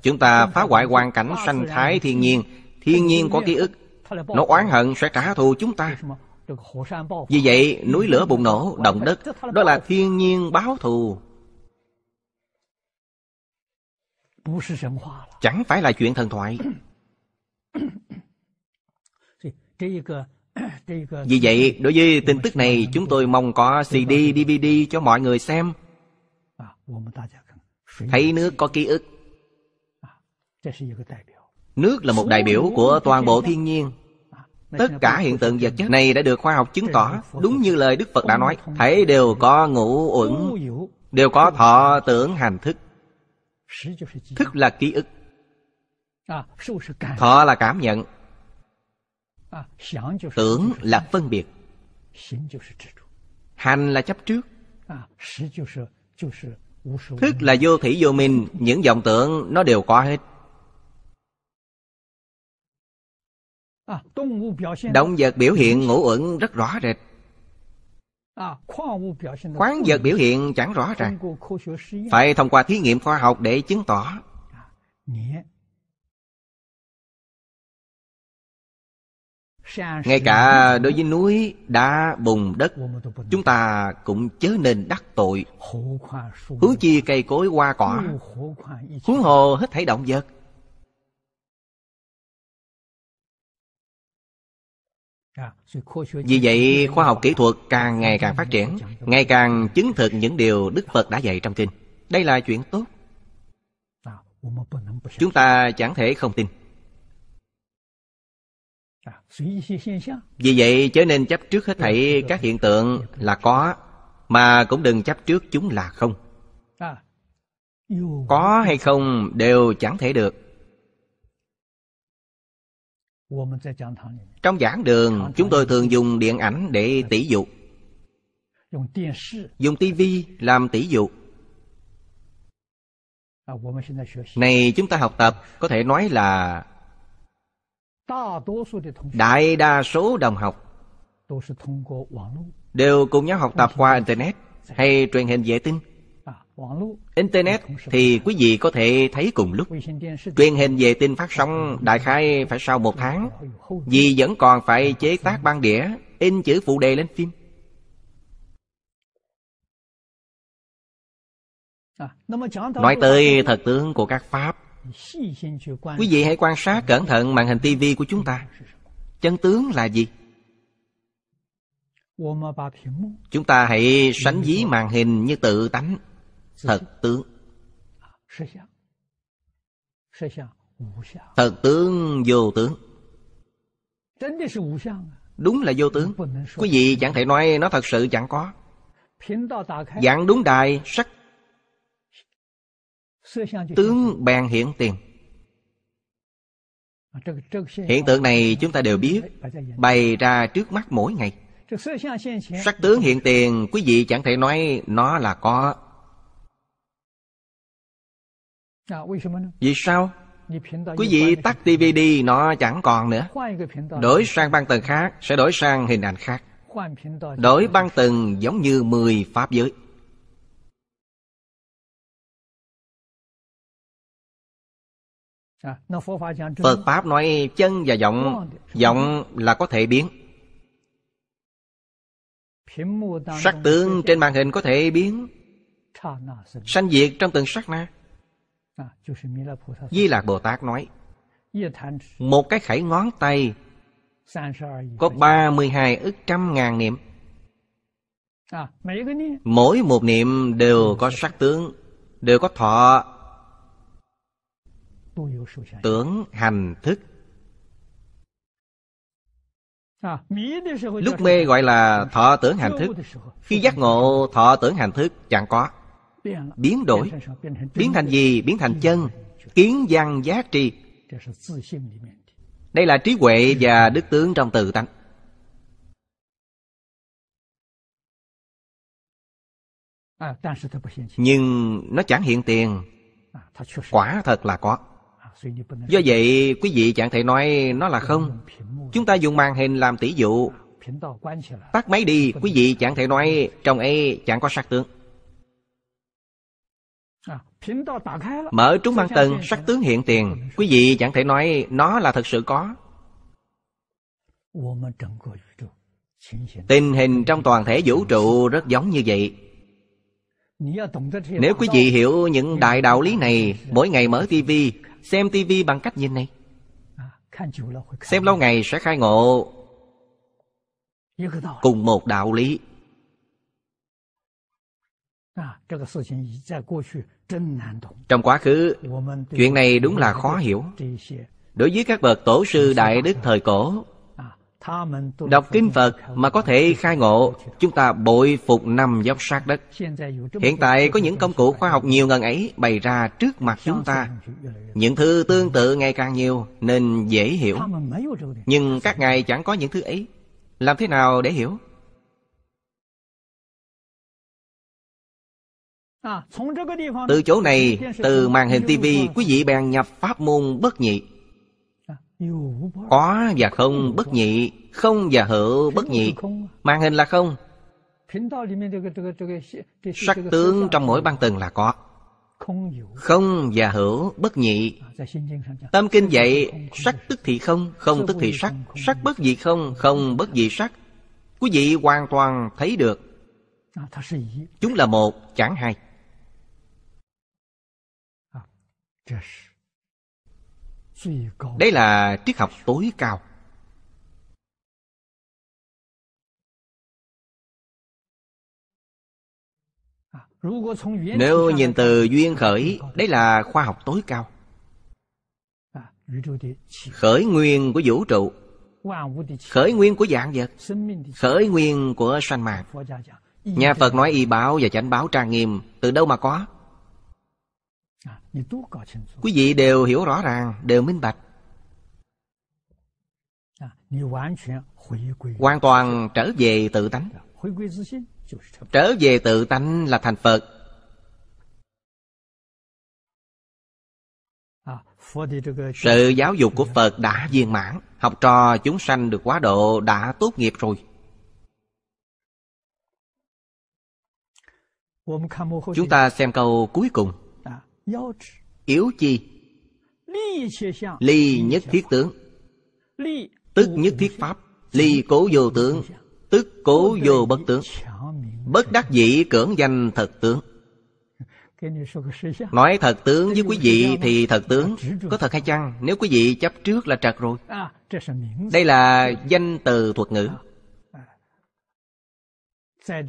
Chúng ta phá hoại hoàn cảnh sanh thái thiên nhiên Thiên nhiên có ký ức Nó oán hận sẽ trả thù chúng ta Vì vậy núi lửa bùng nổ, động đất Đó là thiên nhiên báo thù Chẳng phải là chuyện thần thoại Vì vậy, đối với tin tức này, chúng tôi mong có CD, DVD cho mọi người xem. À, thấy nước có ký ức. À, nước là một đại biểu của toàn bộ thiên nhiên. À, Tất cả hiện tượng vật chất này đã được khoa học chứng tỏ, đúng như lời Đức Phật đã nói. Thấy đều có ngũ uẩn, đều có thọ tưởng hành thức. Thức là ký ức. Thọ là cảm nhận, Tưởng là phân biệt Hành là chấp trước Thức là vô thủy vô minh Những vọng tưởng nó đều có hết Động vật biểu hiện ngũ uẩn rất rõ rệt Khoáng vật biểu hiện chẳng rõ ràng Phải thông qua thí nghiệm khoa học để chứng tỏ ngay cả đối với núi đá bùn đất chúng ta cũng chớ nên đắc tội huống chi cây cối hoa cỏ huống hồ hết thảy động vật vì vậy khoa học kỹ thuật càng ngày càng phát triển ngày càng chứng thực những điều đức phật đã dạy trong kinh đây là chuyện tốt chúng ta chẳng thể không tin À, Vì vậy trở nên chấp trước hết thảy các hiện tượng là có Mà cũng đừng chấp trước chúng là không à, Có hay không đều chẳng thể được Trong giảng đường chúng tôi thường dùng điện ảnh để dạ. tỷ dụ Dùng tivi làm tỷ dụ à, Này chúng ta học tập có thể nói là đại đa số đồng học đều cùng nhau học tập qua internet hay truyền hình vệ tinh internet thì quý vị có thể thấy cùng lúc truyền hình vệ tinh phát sóng đại khai phải sau một tháng vì vẫn còn phải chế tác băng đĩa in chữ phụ đề lên phim à, nói tới thật tướng của các pháp Quý vị hãy quan sát cẩn thận màn hình tivi của chúng ta Chân tướng là gì? Chúng ta hãy sánh dí màn hình như tự tánh Thật tướng Thật tướng vô tướng Đúng là vô tướng Quý vị chẳng thể nói nó thật sự chẳng có Dạng đúng đài sắc tướng bèn hiện tiền à, hiện tượng này chúng ta đều biết bày ra trước mắt mỗi ngày sắc tướng hiện tiền quý vị chẳng thể nói nó là có à, vì sao quý vị tắt tv đi nó chẳng còn nữa đổi sang băng tầng khác sẽ đổi sang hình ảnh khác đổi băng tầng giống như mười pháp giới Phật Pháp nói chân và giọng Giọng là có thể biến Sắc tướng trên màn hình có thể biến Sanh diệt trong từng sắc na à, Di Lạc Bồ Tát nói Một cái khẩy ngón tay Có 32 ức trăm ngàn à, niệm Mỗi một niệm đều có sắc tướng Đều có thọ tưởng hành thức à, lúc mê gọi là thọ tưởng hành thức khi giác ngộ thọ tưởng hành thức chẳng có biến đổi biến thành gì biến thành chân kiến văn giác tri đây là trí huệ và đức tướng trong từ tánh à, nhưng nó chẳng hiện tiền à, quả thật là có Do vậy quý vị chẳng thể nói nó là không Chúng ta dùng màn hình làm tỷ dụ Tắt máy đi Quý vị chẳng thể nói trong ấy chẳng có sắc tướng à, Mở trúng băng tầng sắc tướng hiện tiền Quý vị chẳng thể nói nó là thật sự có Tình hình trong toàn thể vũ trụ rất giống như vậy Nếu quý vị hiểu những đại đạo lý này Mỗi ngày mở tivi Xem tivi bằng cách nhìn này à, Xem lâu ngày sẽ khai ngộ Cùng một đạo lý à, Trong quá khứ Chuyện này đúng là khó hiểu Đối với các bậc tổ sư Đại Đức thời cổ Đọc Kinh Phật mà có thể khai ngộ Chúng ta bội phục năm dốc sát đất Hiện tại có những công cụ khoa học nhiều ngần ấy Bày ra trước mặt chúng ta Những thứ tương tự ngày càng nhiều Nên dễ hiểu Nhưng các ngài chẳng có những thứ ấy Làm thế nào để hiểu Từ chỗ này, từ màn hình tivi Quý vị bèn nhập pháp môn bất nhị có và không bất nhị Không và hữu bất nhị Màn hình là không Sắc tướng trong mỗi băng tầng là có Không và hữu bất nhị Tâm kinh dạy Sắc tức thì không Không tức thì sắc Sắc bất dị không Không bất dị sắc Quý vị hoàn toàn thấy được Chúng là một chẳng hai Đấy là triết học tối cao à, Nếu nhìn từ duyên khởi Đấy là khoa học tối cao à, Khởi nguyên của vũ trụ Khởi nguyên của dạng vật Khởi nguyên của sanh mạng Nhà Phật nói y báo và chánh báo trang nghiêm Từ đâu mà có À, Quý vị đều hiểu rõ ràng, đều minh bạch à, Hoàn toàn trở về tự tánh dạ, Trở về tự tánh là thành Phật à, ờ, Sự giáo dục của Phật đã viên mãn Học trò chúng sanh được quá độ đã tốt nghiệp rồi Chúng ta xem câu cuối cùng yếu chi ly nhất thiết tướng tức nhất thiết pháp ly cố vô tướng tức cố vô bất tướng bất đắc dĩ cưỡng danh thật tướng nói thật tướng với quý vị thì thật tướng có thật hay chăng nếu quý vị chấp trước là trật rồi à, đây là danh từ thuật ngữ à, à.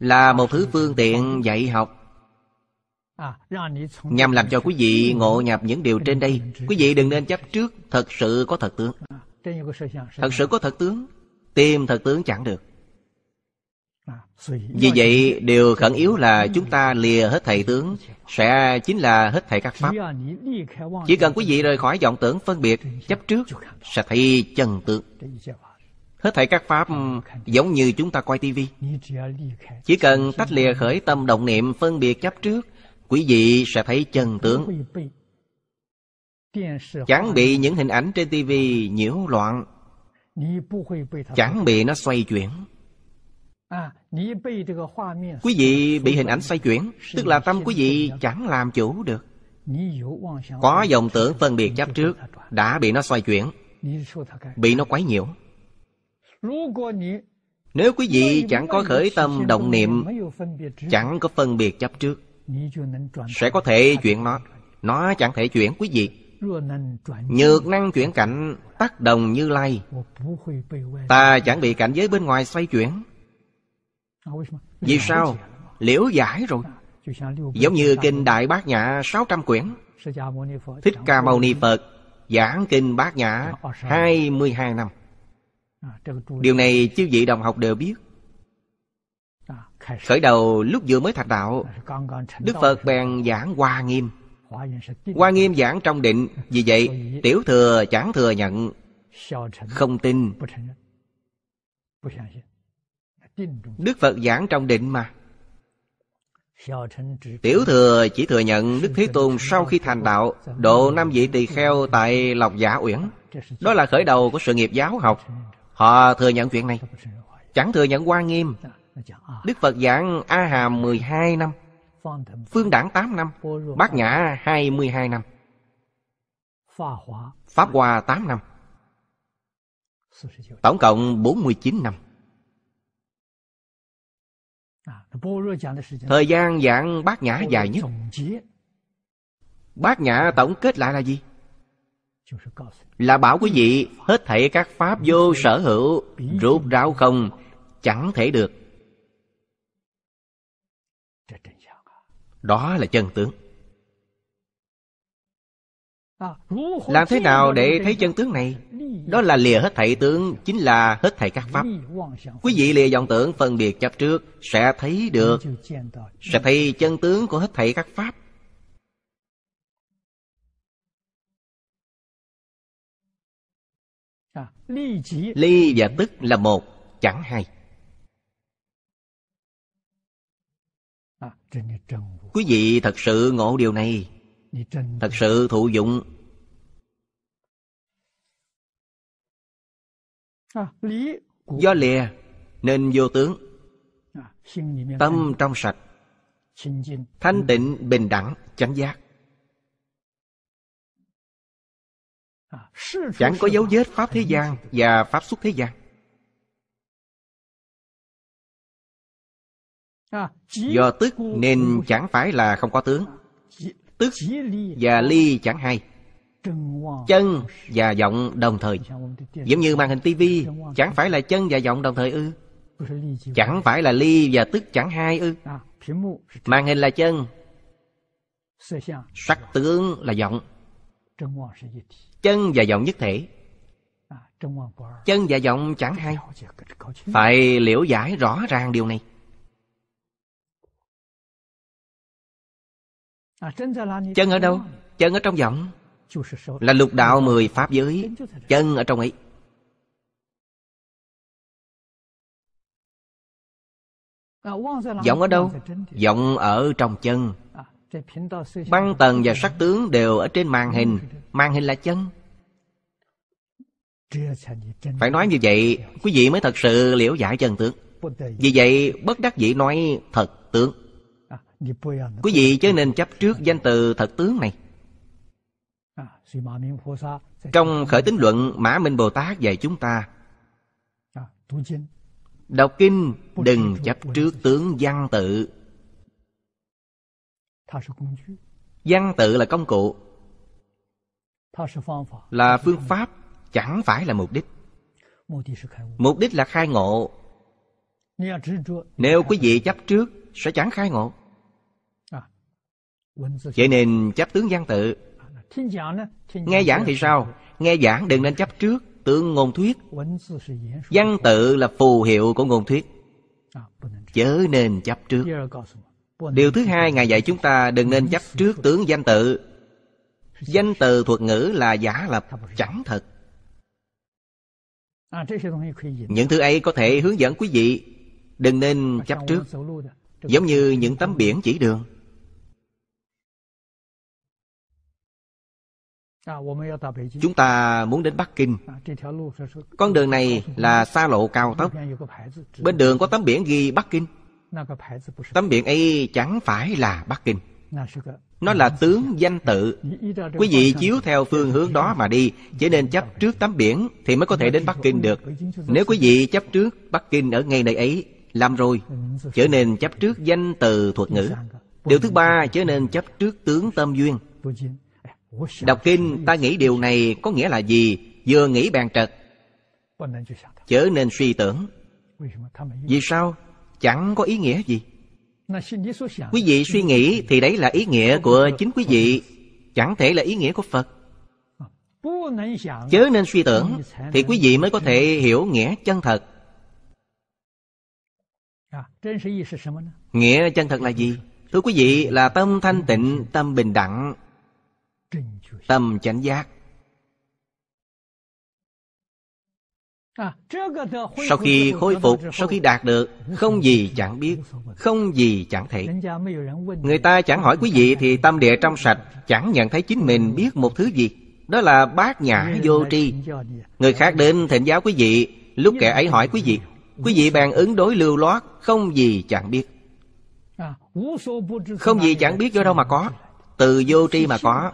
là một thứ phương tiện dạy học À, Nhằm làm cho quý vị ngộ nhập những điều trên đây Quý vị đừng nên chấp trước Thật sự có thật tướng à, Thật sự có thật tướng Tìm thật tướng chẳng được à, Vì vậy điều khẩn yếu là Chúng ta lìa hết thầy tướng Sẽ chính là hết thầy các pháp Chỉ cần quý vị rời khỏi vọng tưởng phân biệt Chấp trước Sẽ thấy chân tướng Hết thầy các pháp giống như chúng ta coi tivi Chỉ cần tách lìa khởi tâm động niệm phân biệt chấp trước quý vị sẽ thấy chân tướng chẳng bị những hình ảnh trên tivi nhiễu loạn chẳng bị nó xoay chuyển quý vị bị hình ảnh xoay chuyển tức là tâm quý vị chẳng làm chủ được có dòng tưởng phân biệt chấp trước đã bị nó xoay chuyển bị nó quấy nhiễu nếu quý vị chẳng có khởi tâm động niệm chẳng có phân biệt chấp trước sẽ có thể chuyển nó nó chẳng thể chuyển quý vị Nhược năng chuyển cảnh tác động như lai Ta chẳng bị cảnh giới bên ngoài xoay chuyển Vì sao? Liễu giải rồi Giống như kinh Đại Bát Nhã 600 quyển Thích Ca Mâu Ni Phật Giảng kinh Bát Nhã 22 năm Điều này chư vị đồng học đều biết Khởi đầu lúc vừa mới thành đạo Đức Phật bèn giảng Hoa Nghiêm Hoa Nghiêm giảng trong định Vì vậy tiểu thừa chẳng thừa nhận Không tin Đức Phật giảng trong định mà Tiểu thừa chỉ thừa nhận Đức Thế Tôn sau khi thành đạo Độ năm vị tỳ kheo tại Lộc Giả Uyển Đó là khởi đầu của sự nghiệp giáo học Họ thừa nhận chuyện này Chẳng thừa nhận quan Nghiêm Dạ. Đức Phật giảng A Hàm 12 năm Phương Đảng 8 năm Bát Nhã 22 năm Pháp Hoa 8 năm Tổng cộng 49 năm Thời gian giảng Bát Nhã dài nhất Bát Nhã tổng kết lại là gì? Là bảo quý vị Hết thảy các pháp vô sở hữu Rút ráo không Chẳng thể được đó là chân tướng làm thế nào để thấy chân tướng này đó là lìa hết thảy tướng chính là hết thảy các pháp quý vị lìa vọng tưởng phân biệt chấp trước sẽ thấy được sẽ thấy chân tướng của hết thảy các pháp ly và tức là một chẳng hai Quý vị thật sự ngộ điều này Thật sự thụ dụng à, do lìa nên vô tướng à, Tâm trong sạch Thanh tịnh bình đẳng chánh giác à, Chẳng có dấu vết Pháp thế gian và Pháp xuất thế gian Do tức nên chẳng phải là không có tướng Tức và ly chẳng hay Chân và giọng đồng thời Giống như màn hình tivi Chẳng phải là chân và giọng đồng thời ư Chẳng phải là ly và tức chẳng hai ư à, Màn hình là chân Sắc tướng là giọng Chân và giọng nhất thể à, Chân và giọng chẳng hay Phải liễu giải rõ ràng điều này Chân ở đâu? Chân ở trong giọng Là lục đạo mười pháp giới Chân ở trong ấy Giọng ở đâu? Giọng ở trong chân Băng tần và sắc tướng đều ở trên màn hình Màn hình là chân Phải nói như vậy Quý vị mới thật sự liễu giải chân tướng Vì vậy bất đắc dĩ nói thật tướng Quý vị chớ nên chấp trước danh từ thật tướng này à, Trong khởi tính luận Mã Minh Bồ Tát dạy chúng ta à, Đọc kinh đừng chấp trước tướng văn tự Văn tự là công cụ Là phương pháp chẳng phải là mục đích Mục đích là khai ngộ Nếu quý vị chấp trước sẽ chẳng khai ngộ Vậy nên chấp tướng văn tự Nghe giảng thì sao? Nghe giảng đừng nên chấp trước tướng ngôn thuyết Văn tự là phù hiệu của ngôn thuyết Chớ nên chấp trước Điều thứ hai Ngài dạy chúng ta đừng nên chấp trước tướng danh tự Danh từ thuật ngữ là giả lập chẳng thật Những thứ ấy có thể hướng dẫn quý vị Đừng nên chấp trước Giống như những tấm biển chỉ đường Chúng ta muốn đến Bắc Kinh Con đường này là xa lộ cao tốc Bên đường có tấm biển ghi Bắc Kinh Tấm biển ấy chẳng phải là Bắc Kinh Nó là tướng danh tự Quý vị chiếu theo phương hướng đó mà đi Chỉ nên chấp trước tấm biển Thì mới có thể đến Bắc Kinh được Nếu quý vị chấp trước Bắc Kinh ở ngay nơi ấy Làm rồi Trở nên chấp trước danh từ thuật ngữ Điều thứ ba trở nên chấp trước tướng tâm duyên Đọc kinh ta nghĩ điều này có nghĩa là gì Vừa nghĩ bàn trật Chớ nên suy tưởng Vì sao Chẳng có ý nghĩa gì Quý vị suy nghĩ Thì đấy là ý nghĩa của chính quý vị Chẳng thể là ý nghĩa của Phật Chớ nên suy tưởng Thì quý vị mới có thể hiểu nghĩa chân thật Nghĩa chân thật là gì? Thưa quý vị là tâm thanh tịnh, tâm bình đẳng tâm chánh giác sau khi khôi phục sau khi đạt được không gì chẳng biết không gì chẳng thể người ta chẳng hỏi quý vị thì tâm địa trong sạch chẳng nhận thấy chính mình biết một thứ gì đó là bát nhã vô tri người khác đến thỉnh giáo quý vị lúc kẻ ấy hỏi quý vị quý vị bèn ứng đối lưu loát không gì chẳng biết không gì chẳng biết do đâu mà có từ vô tri mà có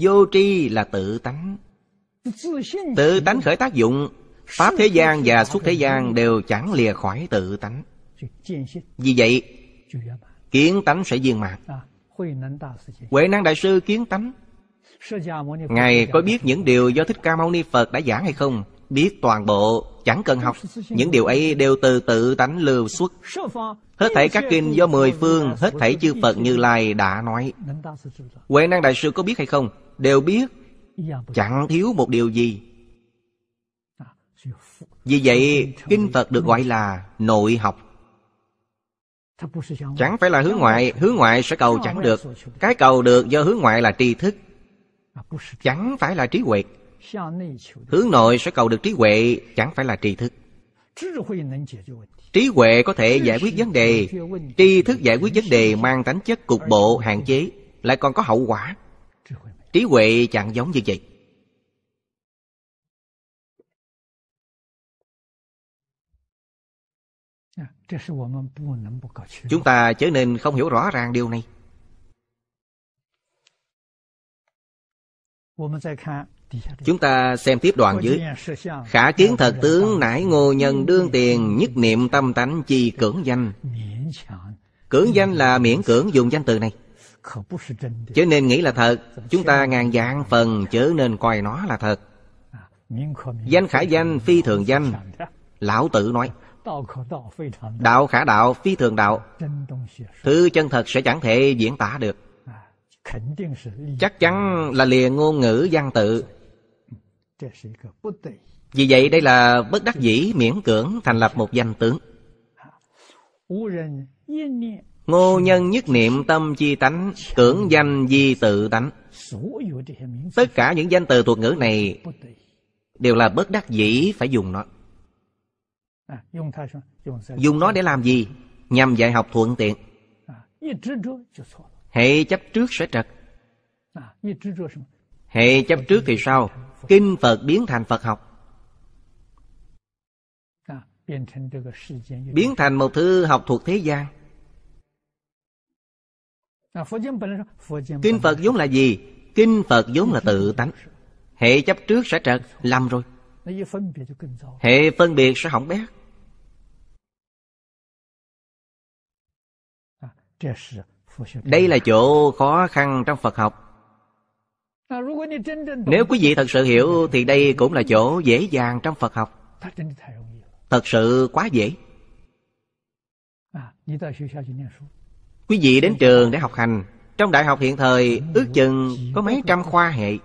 Vô tri là tự tánh Tự tánh khởi tác dụng Pháp thế gian và xuất thế gian đều chẳng lìa khỏi tự tánh Vì vậy Kiến tánh sẽ viên mãn Huệ năng đại sư kiến tánh Ngài có biết những điều do Thích Ca Mâu Ni Phật đã giảng hay không? Biết toàn bộ, chẳng cần học Những điều ấy đều từ tự tánh lưu xuất Hết thảy các kinh do mười phương Hết thảy chư Phật Như Lai đã nói Huệ năng đại sư có biết hay không? đều biết à, chẳng thiếu một điều gì à, vì vậy kinh phật được gọi là nội học chẳng phải là hướng ngoại hướng ngoại sẽ cầu chẳng được cái cầu được do hướng ngoại là tri thức à, chẳng phải là trí huệ hướng nội sẽ cầu được trí huệ chẳng phải là tri thức trí huệ có thể giải quyết vấn đề tri thức giải quyết vấn đề mang tính chất cục bộ hạn chế lại còn có hậu quả trí huệ chẳng giống như vậy à, chúng ta trở nên không hiểu rõ ràng điều này chúng ta xem tiếp đoạn dưới khả kiến thật tướng nãi ngô nhân đương tiền nhất niệm tâm tánh chi cưỡng danh cưỡng danh là miễn cưỡng dùng danh từ này Chớ nên nghĩ là thật Chúng ta ngàn dạng phần chớ nên coi nó là thật à, Danh khả danh phi thường danh Lão tử nói Đạo khả đạo phi thường đạo Thứ chân thật sẽ chẳng thể diễn tả được à, Chắc chắn là liền ngôn ngữ văn tự dạ. Vì vậy đây là bất đắc dĩ miễn cưỡng thành lập một danh tướng à, Ngô nhân nhất niệm tâm chi tánh Cưỡng danh di tự tánh Tất cả những danh từ thuộc ngữ này Đều là bất đắc dĩ phải dùng nó Dùng nó để làm gì? Nhằm dạy học thuận tiện Hệ chấp trước sẽ trật Hệ chấp trước thì sao? Kinh Phật biến thành Phật học Biến thành một thứ học thuộc thế gian À, kinh Phật vốn là gì? Kinh Phật vốn là tự tánh Hệ chấp trước sẽ trật Lầm rồi Hệ phân biệt sẽ hỏng bét à, Đây là chỗ khó khăn trong Phật học à, Nếu quý vị thật sự hiểu Thì đây cũng là chỗ dễ dàng trong Phật học Thật sự quá dễ Quý vị đến trường để học hành Trong đại học hiện thời ước chừng có mấy trăm khoa hệ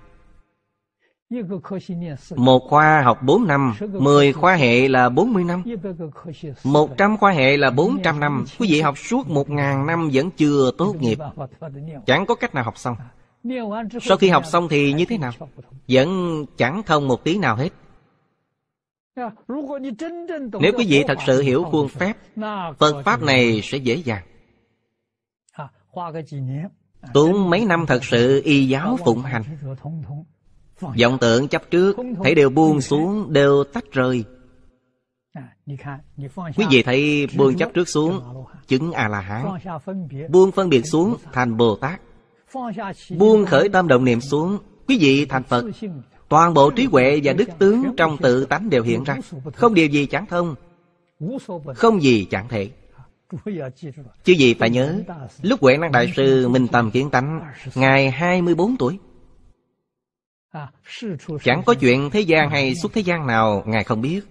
Một khoa học 4 năm 10 khoa hệ là 40 năm 100 khoa hệ là 400 năm Quý vị học suốt 1.000 năm vẫn chưa tốt nghiệp Chẳng có cách nào học xong Sau khi học xong thì như thế nào Vẫn chẳng thông một tí nào hết nếu quý vị thật sự hiểu khuôn phép Phật Pháp này sẽ dễ dàng Tốn mấy năm thật sự y giáo phụng hành Vọng tượng chấp trước Thấy đều buông xuống Đều tách rời à, Quý vị thấy buông chấp trước xuống Chứng A-la-hán Buông phân biệt xuống thành Bồ-Tát Buông khởi tâm động niệm xuống Quý vị thành Phật Toàn bộ trí huệ và đức tướng trong tự tánh đều hiện ra Không điều gì chẳng thông Không gì chẳng thể Chứ gì phải nhớ Lúc Huệ Năng Đại Sư Minh Tâm Kiến Tánh Ngài 24 tuổi Chẳng có chuyện thế gian hay suốt thế gian nào Ngài không biết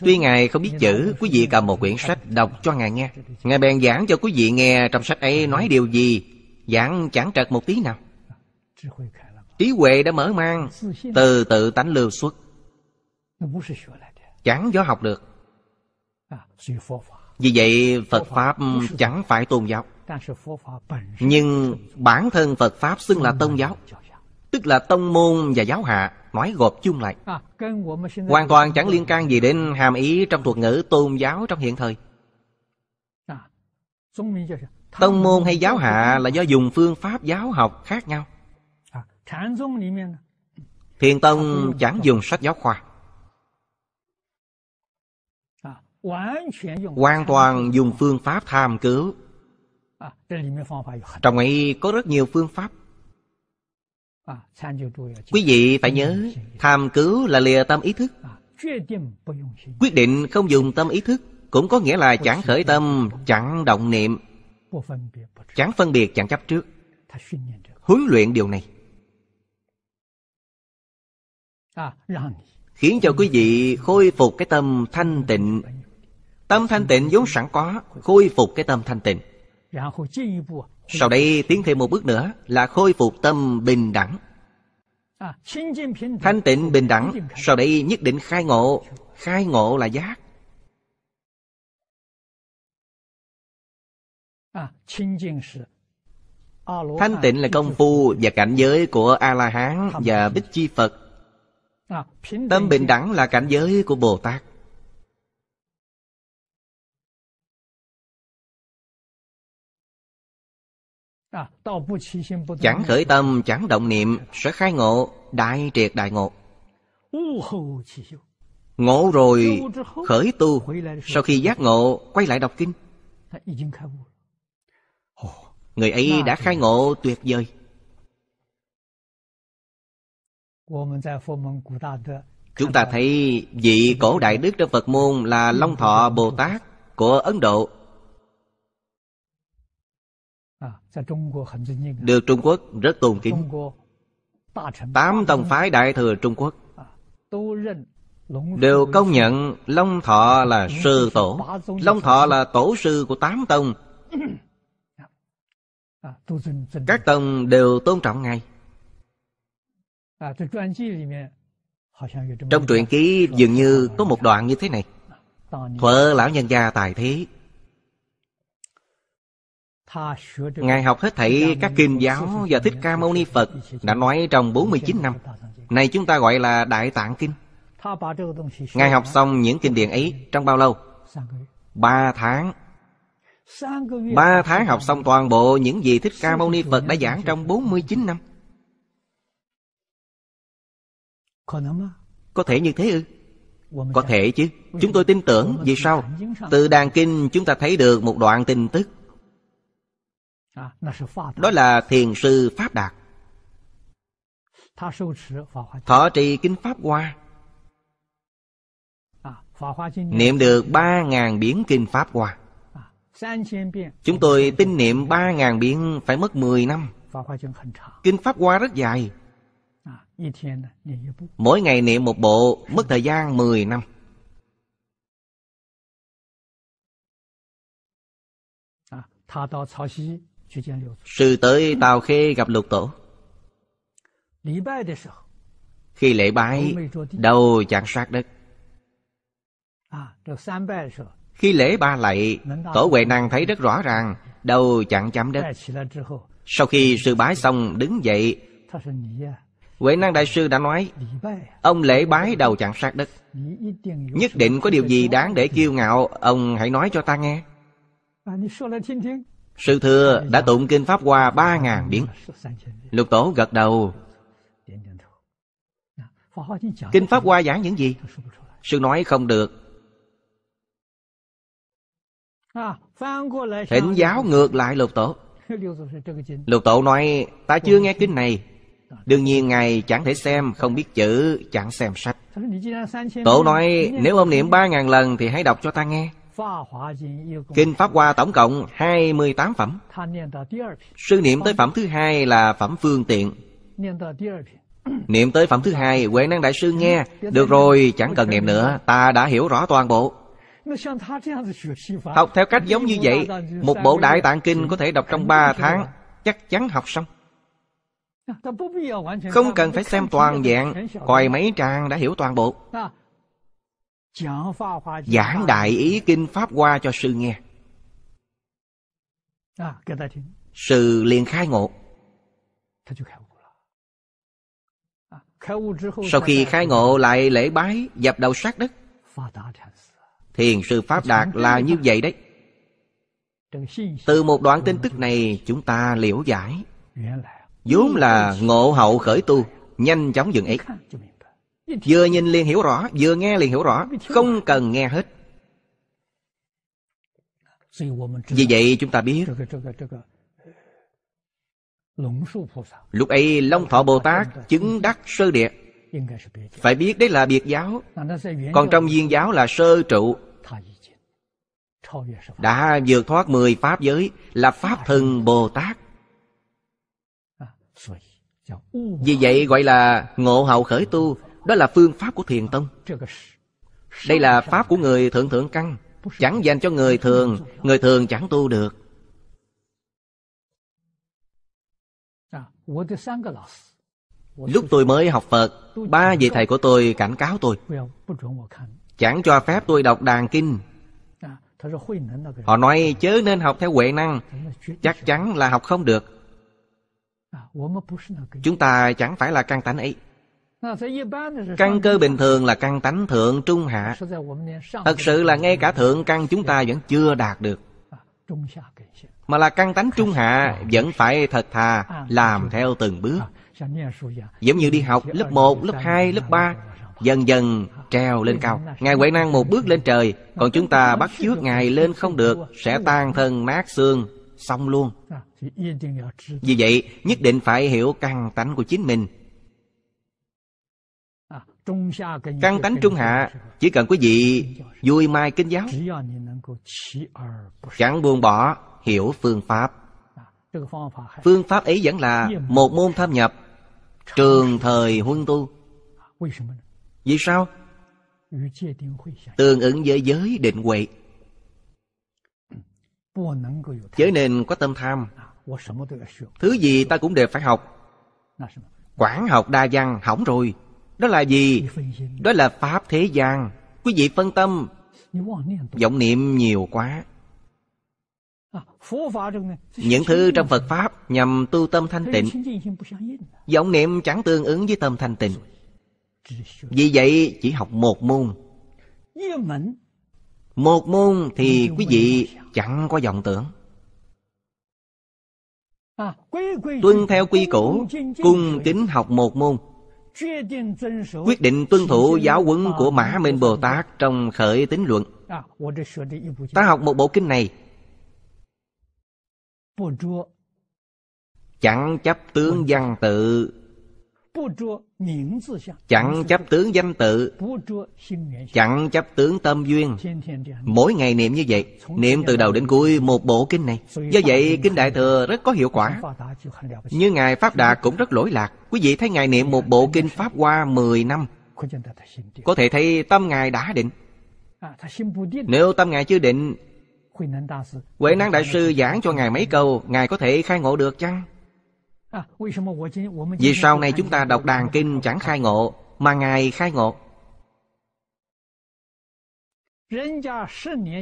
Tuy Ngài không biết chữ Quý vị cầm một quyển sách đọc cho Ngài nghe Ngài bèn giảng cho quý vị nghe Trong sách ấy nói điều gì Giảng chẳng trật một tí nào Trí huệ đã mở mang Từ tự tánh lưu xuất Chẳng do học được vì vậy Phật Pháp chẳng phải tôn giáo Nhưng bản thân Phật Pháp xưng là tôn giáo Tức là tông môn và giáo hạ Nói gộp chung lại Hoàn toàn chẳng liên can gì đến hàm ý Trong thuật ngữ tôn giáo trong hiện thời Tông môn hay giáo hạ là do dùng phương pháp giáo học khác nhau Thiền Tông chẳng dùng sách giáo khoa hoàn toàn dùng phương pháp tham cứu trong ấy có rất nhiều phương pháp quý vị phải nhớ tham cứu là lìa tâm ý thức quyết định không dùng tâm ý thức cũng có nghĩa là chẳng khởi tâm chẳng động niệm chẳng phân biệt chẳng chấp trước huấn luyện điều này khiến cho quý vị khôi phục cái tâm thanh tịnh Tâm thanh tịnh vốn sẵn có Khôi phục cái tâm thanh tịnh Sau đây tiến thêm một bước nữa Là khôi phục tâm bình đẳng Thanh tịnh bình đẳng Sau đây nhất định khai ngộ Khai ngộ là giác Thanh tịnh là công phu và cảnh giới của A-la-hán và Bích Chi Phật Tâm bình đẳng là cảnh giới của Bồ Tát À, chẳng khởi tâm, chẳng động niệm Sẽ khai ngộ, đại triệt đại ngộ Ngộ rồi khởi tu Sau khi giác ngộ quay lại đọc kinh Người ấy đã khai ngộ tuyệt vời Chúng ta thấy vị cổ đại đức trong Phật môn là Long Thọ Bồ Tát của Ấn Độ À, được Trung Quốc rất tôn kính. Tám tông phái Đại Thừa Trung Quốc à, đều công nhận Long Thọ là sư tổ. Long Thọ là tổ sư của tám tông. À, Các tông đều tôn trọng Ngài. Trong truyện ký dường như có một đoạn như thế này. Thuở lão nhân gia tài thế Ngài học hết thảy các kinh giáo và Thích Ca Mâu Ni Phật đã nói trong 49 năm. Này chúng ta gọi là Đại Tạng Kinh. Ngài học xong những kinh điển ấy trong bao lâu? Ba tháng. Ba tháng học xong toàn bộ những gì Thích Ca Mâu Ni Phật đã giảng trong 49 năm. Có thể như thế ư? Có thể chứ. Chúng tôi tin tưởng. Vì sao? Từ đàn kinh chúng ta thấy được một đoạn tin tức đó là thiền sư Pháp Đạt Thọ trì Kinh Pháp Hoa Niệm được ba ngàn biến Kinh Pháp Hoa Chúng tôi tin niệm ba ngàn biến phải mất mười năm Kinh Pháp Hoa rất dài Mỗi ngày niệm một bộ mất thời gian mười năm à, Sư tới Tào Khê gặp lục tổ Khi lễ bái Đầu chạm sát đất à, Khi lễ ba lạy Tổ Huệ Năng thấy rất rõ ràng Đầu chạm chạm đất Sau khi sư bái xong đứng dậy Huệ Năng Đại Sư đã nói Ông lễ bái đầu chạm sát đất Nhất định có điều gì đáng để kiêu ngạo Ông hãy nói cho ta nghe à, Sư thừa đã tụng kinh Pháp Hoa ba ngàn điển Lục tổ gật đầu Kinh Pháp Hoa giảng những gì? Sư nói không được Thỉnh giáo ngược lại lục tổ Lục tổ nói Ta chưa nghe kinh này Đương nhiên Ngài chẳng thể xem Không biết chữ Chẳng xem sách Tổ nói nếu ông niệm ba ngàn lần Thì hãy đọc cho ta nghe Kinh Pháp Hoa tổng cộng 28 phẩm Sư niệm tới phẩm thứ hai là phẩm phương tiện Niệm tới phẩm thứ hai Huệ Năng Đại Sư nghe Được rồi chẳng cần niệm nữa Ta đã hiểu rõ toàn bộ Học theo cách giống như vậy Một bộ Đại Tạng Kinh có thể đọc trong 3 tháng Chắc chắn học xong Không cần phải xem toàn dạng Coi mấy trang đã hiểu toàn bộ giảng đại ý kinh pháp hoa cho sư nghe sư liền khai ngộ sau khi khai ngộ lại lễ bái dập đầu sát đất thiền sư pháp đạt là như vậy đấy từ một đoạn tin tức này chúng ta liễu giải vốn là ngộ hậu khởi tu nhanh chóng dừng ấy Vừa nhìn liền hiểu rõ, vừa nghe liền hiểu rõ, không cần nghe hết. Vì vậy chúng ta biết Lúc ấy Long Thọ Bồ Tát chứng đắc sơ địa Phải biết đấy là biệt giáo Còn trong viên giáo là sơ trụ Đã vượt thoát mười Pháp giới Là Pháp Thần Bồ Tát à, Vì vậy gọi là ngộ hậu khởi tu đó là phương pháp của thiền tông Đây là pháp của người thượng thượng căn Chẳng dành cho người thường Người thường chẳng tu được Lúc tôi mới học Phật Ba vị thầy của tôi cảnh cáo tôi Chẳng cho phép tôi đọc đàn kinh Họ nói chớ nên học theo huệ năng Chắc chắn là học không được Chúng ta chẳng phải là căn tánh ấy Căn cơ bình thường là căn tánh thượng trung hạ Thật sự là ngay cả thượng căn chúng ta vẫn chưa đạt được Mà là căn tánh trung hạ vẫn phải thật thà Làm theo từng bước Giống như đi học lớp 1, lớp 2, lớp 3 Dần dần treo lên cao Ngài Huệ Năng một bước lên trời Còn chúng ta bắt chước Ngài lên không được Sẽ tan thân nát xương Xong luôn Vì vậy nhất định phải hiểu căn tánh của chính mình Căn tánh trung hạ Chỉ cần quý vị vui mai kinh giáo Chẳng buông bỏ hiểu phương pháp à, Phương pháp ấy vẫn là một môn tham nhập Trường thời huân tu à, Vì sao? Tương ứng với giới định huệ Chớ nên có tâm tham à, Thứ gì ta cũng đều phải học quản học đa văn hỏng rồi đó là gì đó là pháp thế gian quý vị phân tâm vọng niệm nhiều quá những thứ trong phật pháp nhằm tu tâm thanh tịnh vọng niệm chẳng tương ứng với tâm thanh tịnh vì vậy chỉ học một môn một môn thì quý vị chẳng có vọng tưởng tuân theo quy củ cung kính học một môn quyết định tuân thủ giáo huấn của mã minh bồ tát trong khởi tính luận ta học một bộ kinh này chẳng chấp tướng văn tự Chẳng chấp tướng danh tự Chẳng chấp tướng tâm duyên Mỗi ngày niệm như vậy Niệm từ đầu đến cuối một bộ kinh này Do vậy kinh Đại Thừa rất có hiệu quả Như Ngài Pháp Đạt cũng rất lỗi lạc Quý vị thấy Ngài niệm một bộ kinh Pháp qua mười năm Có thể thấy tâm Ngài đã định Nếu tâm Ngài chưa định Huệ Năng Đại Sư giảng cho Ngài mấy câu Ngài có thể khai ngộ được chăng? À, vì sau này chúng ta đọc đàn kinh chẳng khai ngộ Mà Ngài khai ngộ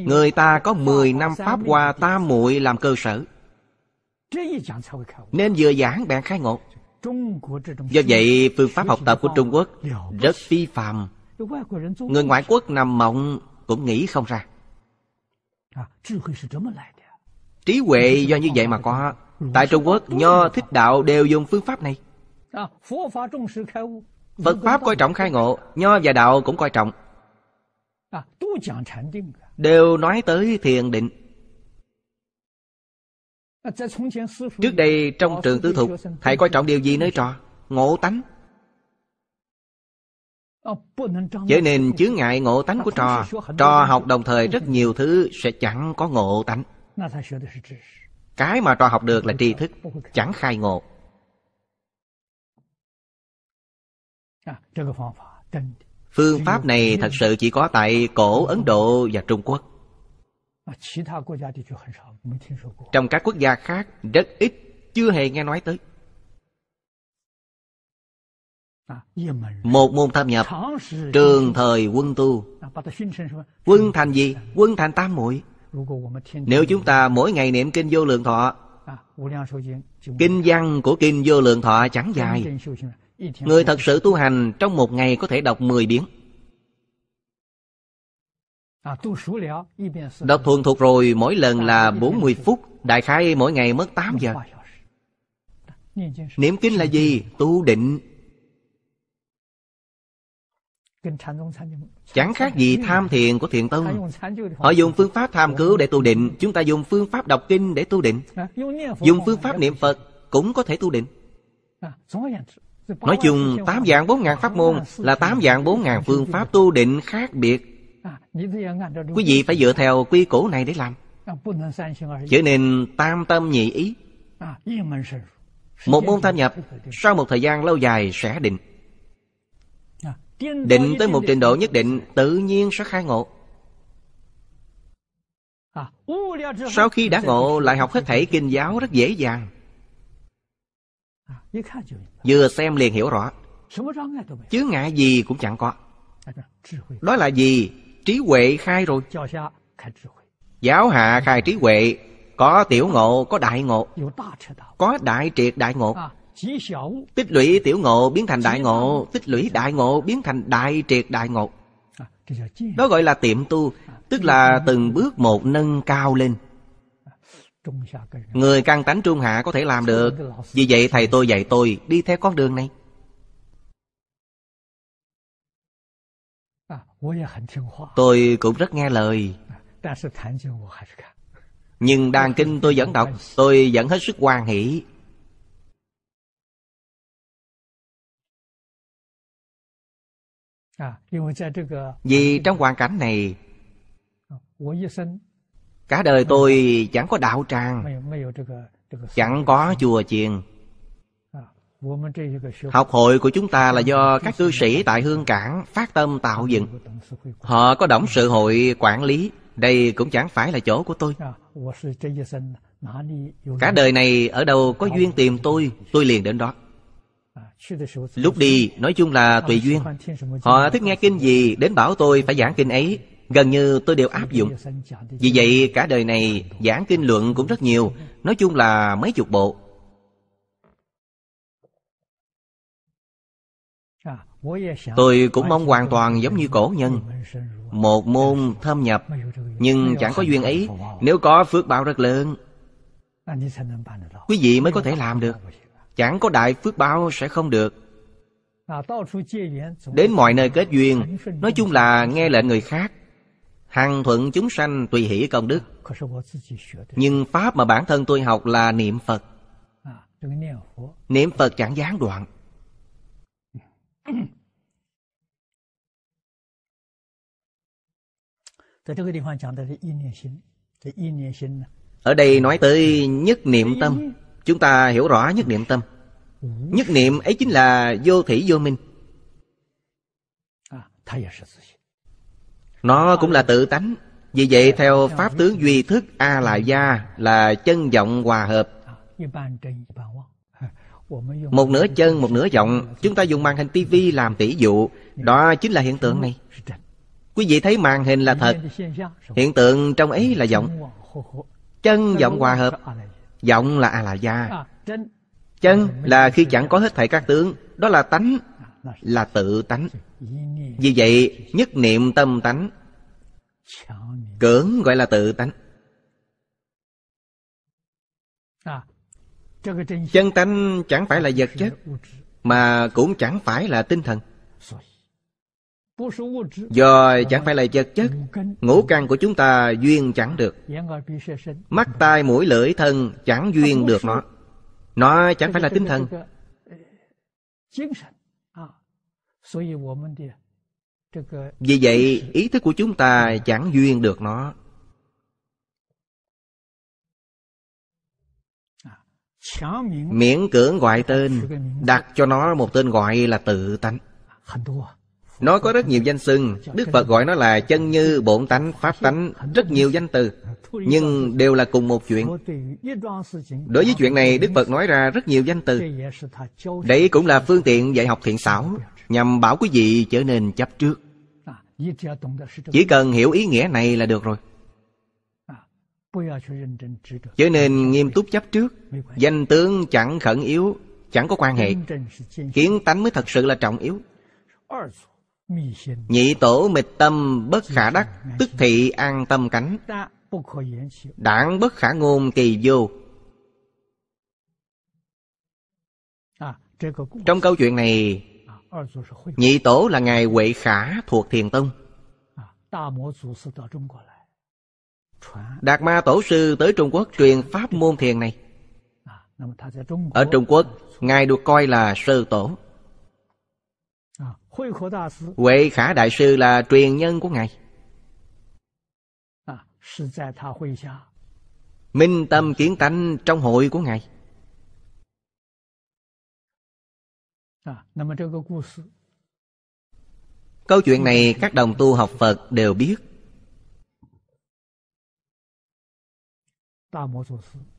Người ta có 10 năm Pháp Hoa Tam muội làm cơ sở Nên vừa giảng bạn khai ngộ Do vậy phương pháp học tập của Trung Quốc Rất phi phàm Người ngoại quốc nằm mộng cũng nghĩ không ra à, Trí huệ do như vậy mà có Tại Trung Quốc, Nho thích đạo đều dùng phương pháp này à, Phật Pháp coi trọng khai ngộ Nho và đạo cũng coi trọng à, Đều nói tới thiền định à, Trước đây trong trường tư thục Thầy coi trọng điều gì nơi trò Ngộ tánh Trở nên chướng ngại ngộ tánh của trò Trò học đồng thời rất nhiều thứ Sẽ chẳng có ngộ tánh cái mà trò học được là tri thức chẳng khai ngộ phương pháp này thật sự chỉ có tại cổ ấn độ và trung quốc trong các quốc gia khác rất ít chưa hề nghe nói tới một môn tham nhập trường thời quân tu quân thành gì quân thành tam muội nếu chúng ta mỗi ngày niệm Kinh Vô Lượng Thọ Kinh văn của Kinh Vô Lượng Thọ chẳng dài Người thật sự tu hành trong một ngày có thể đọc 10 biến Đọc thuần thuộc rồi mỗi lần là 40 phút Đại khái mỗi ngày mất 8 giờ Niệm kinh là gì? Tu định Chẳng khác gì tham thiền của thiền tông Họ dùng phương pháp tham cứu để tu định Chúng ta dùng phương pháp đọc kinh để tu định Dùng phương pháp niệm Phật cũng có thể tu định Nói chung 8 dạng 4 ngàn pháp môn Là 8 dạng 4 ngàn phương pháp tu định khác biệt Quý vị phải dựa theo quy củ này để làm Trở nên tam tâm nhị ý Một môn tham nhập Sau một thời gian lâu dài sẽ định Định tới một trình độ nhất định Tự nhiên sẽ khai ngộ à, Sau khi đã ngộ lại học hết thảy kinh giáo rất dễ dàng à, Vừa xem liền hiểu rõ Chứ ngại gì cũng chẳng có à, Đó là gì? Trí huệ khai rồi Giáo hạ khai trí huệ Có tiểu ngộ, có đại ngộ Có đại triệt đại ngộ Tích lũy tiểu ngộ biến thành đại ngộ Tích lũy đại ngộ biến thành đại triệt đại ngộ à, Đó gọi là tiệm tu à, Tức là từng bước một nâng cao lên à, Người căn tánh trung hạ có thể làm được Vì vậy thầy tôi dạy tôi đi theo con đường này Tôi cũng rất nghe lời Nhưng đàn kinh tôi vẫn đọc Tôi vẫn hết sức hoan hỷ Vì trong hoàn cảnh này Cả đời tôi chẳng có đạo tràng Chẳng có chùa chiền Học hội của chúng ta là do các cư sĩ tại Hương Cảng phát tâm tạo dựng Họ có động sự hội quản lý Đây cũng chẳng phải là chỗ của tôi Cả đời này ở đâu có duyên tìm tôi Tôi liền đến đó Lúc đi nói chung là tùy duyên Họ thích nghe kinh gì đến bảo tôi phải giảng kinh ấy Gần như tôi đều áp dụng Vì vậy cả đời này giảng kinh luận cũng rất nhiều Nói chung là mấy chục bộ Tôi cũng mong hoàn toàn giống như cổ nhân Một môn thâm nhập Nhưng chẳng có duyên ấy Nếu có phước báo rất lớn à, Quý vị mới có thể làm được chẳng có đại phước báo sẽ không được à, đến mọi nơi kết duyên nói chung là nghe lệnh người khác hằng thuận chúng sanh tùy hỷ công đức à, nhưng pháp mà bản thân tôi học là niệm phật à, niệm phật chẳng gián đoạn ở đây nói tới nhất niệm tâm Chúng ta hiểu rõ nhất niệm tâm Nhất niệm ấy chính là vô thủy vô minh Nó cũng là tự tánh Vì vậy theo Pháp tướng duy thức A la gia Là chân vọng hòa hợp Một nửa chân một nửa vọng Chúng ta dùng màn hình tivi làm tỷ dụ Đó chính là hiện tượng này Quý vị thấy màn hình là thật Hiện tượng trong ấy là vọng Chân vọng hòa hợp Giọng là A-la-gia à, Chân là khi chẳng có hết thảy các tướng Đó là tánh Là tự tánh Vì vậy nhất niệm tâm tánh Cưỡng gọi là tự tánh à, Chân tánh chẳng phải là vật chất Mà cũng chẳng phải là tinh thần do chẳng phải là vật chất ngũ căn của chúng ta duyên chẳng được mắt tai mũi lưỡi thân chẳng duyên được nó nó chẳng phải là tinh thần vì vậy ý thức của chúng ta chẳng duyên được nó à, miễn cưỡng gọi tên đặt cho nó một tên gọi là tự tánh à, nó có rất nhiều danh xưng Đức Phật gọi nó là chân như, bổn tánh, pháp tánh Rất nhiều danh từ Nhưng đều là cùng một chuyện Đối với chuyện này Đức Phật nói ra rất nhiều danh từ Đấy cũng là phương tiện dạy học thiện xảo Nhằm bảo quý vị trở nên chấp trước Chỉ cần hiểu ý nghĩa này là được rồi Trở nên nghiêm túc chấp trước Danh tướng chẳng khẩn yếu Chẳng có quan hệ Kiến tánh mới thật sự là trọng yếu Nhị tổ mịch tâm bất khả đắc Tức thị an tâm cánh Đảng bất khả ngôn kỳ vô Trong câu chuyện này Nhị tổ là Ngài Huệ Khả thuộc Thiền Tông Đạt Ma Tổ Sư tới Trung Quốc truyền pháp môn thiền này à, Ở Trung Quốc, Ngài được coi là Sư Tổ Huệ Khả Đại Sư là truyền nhân của Ngài Minh tâm kiến tánh trong hội của Ngài Câu chuyện này các đồng tu học Phật đều biết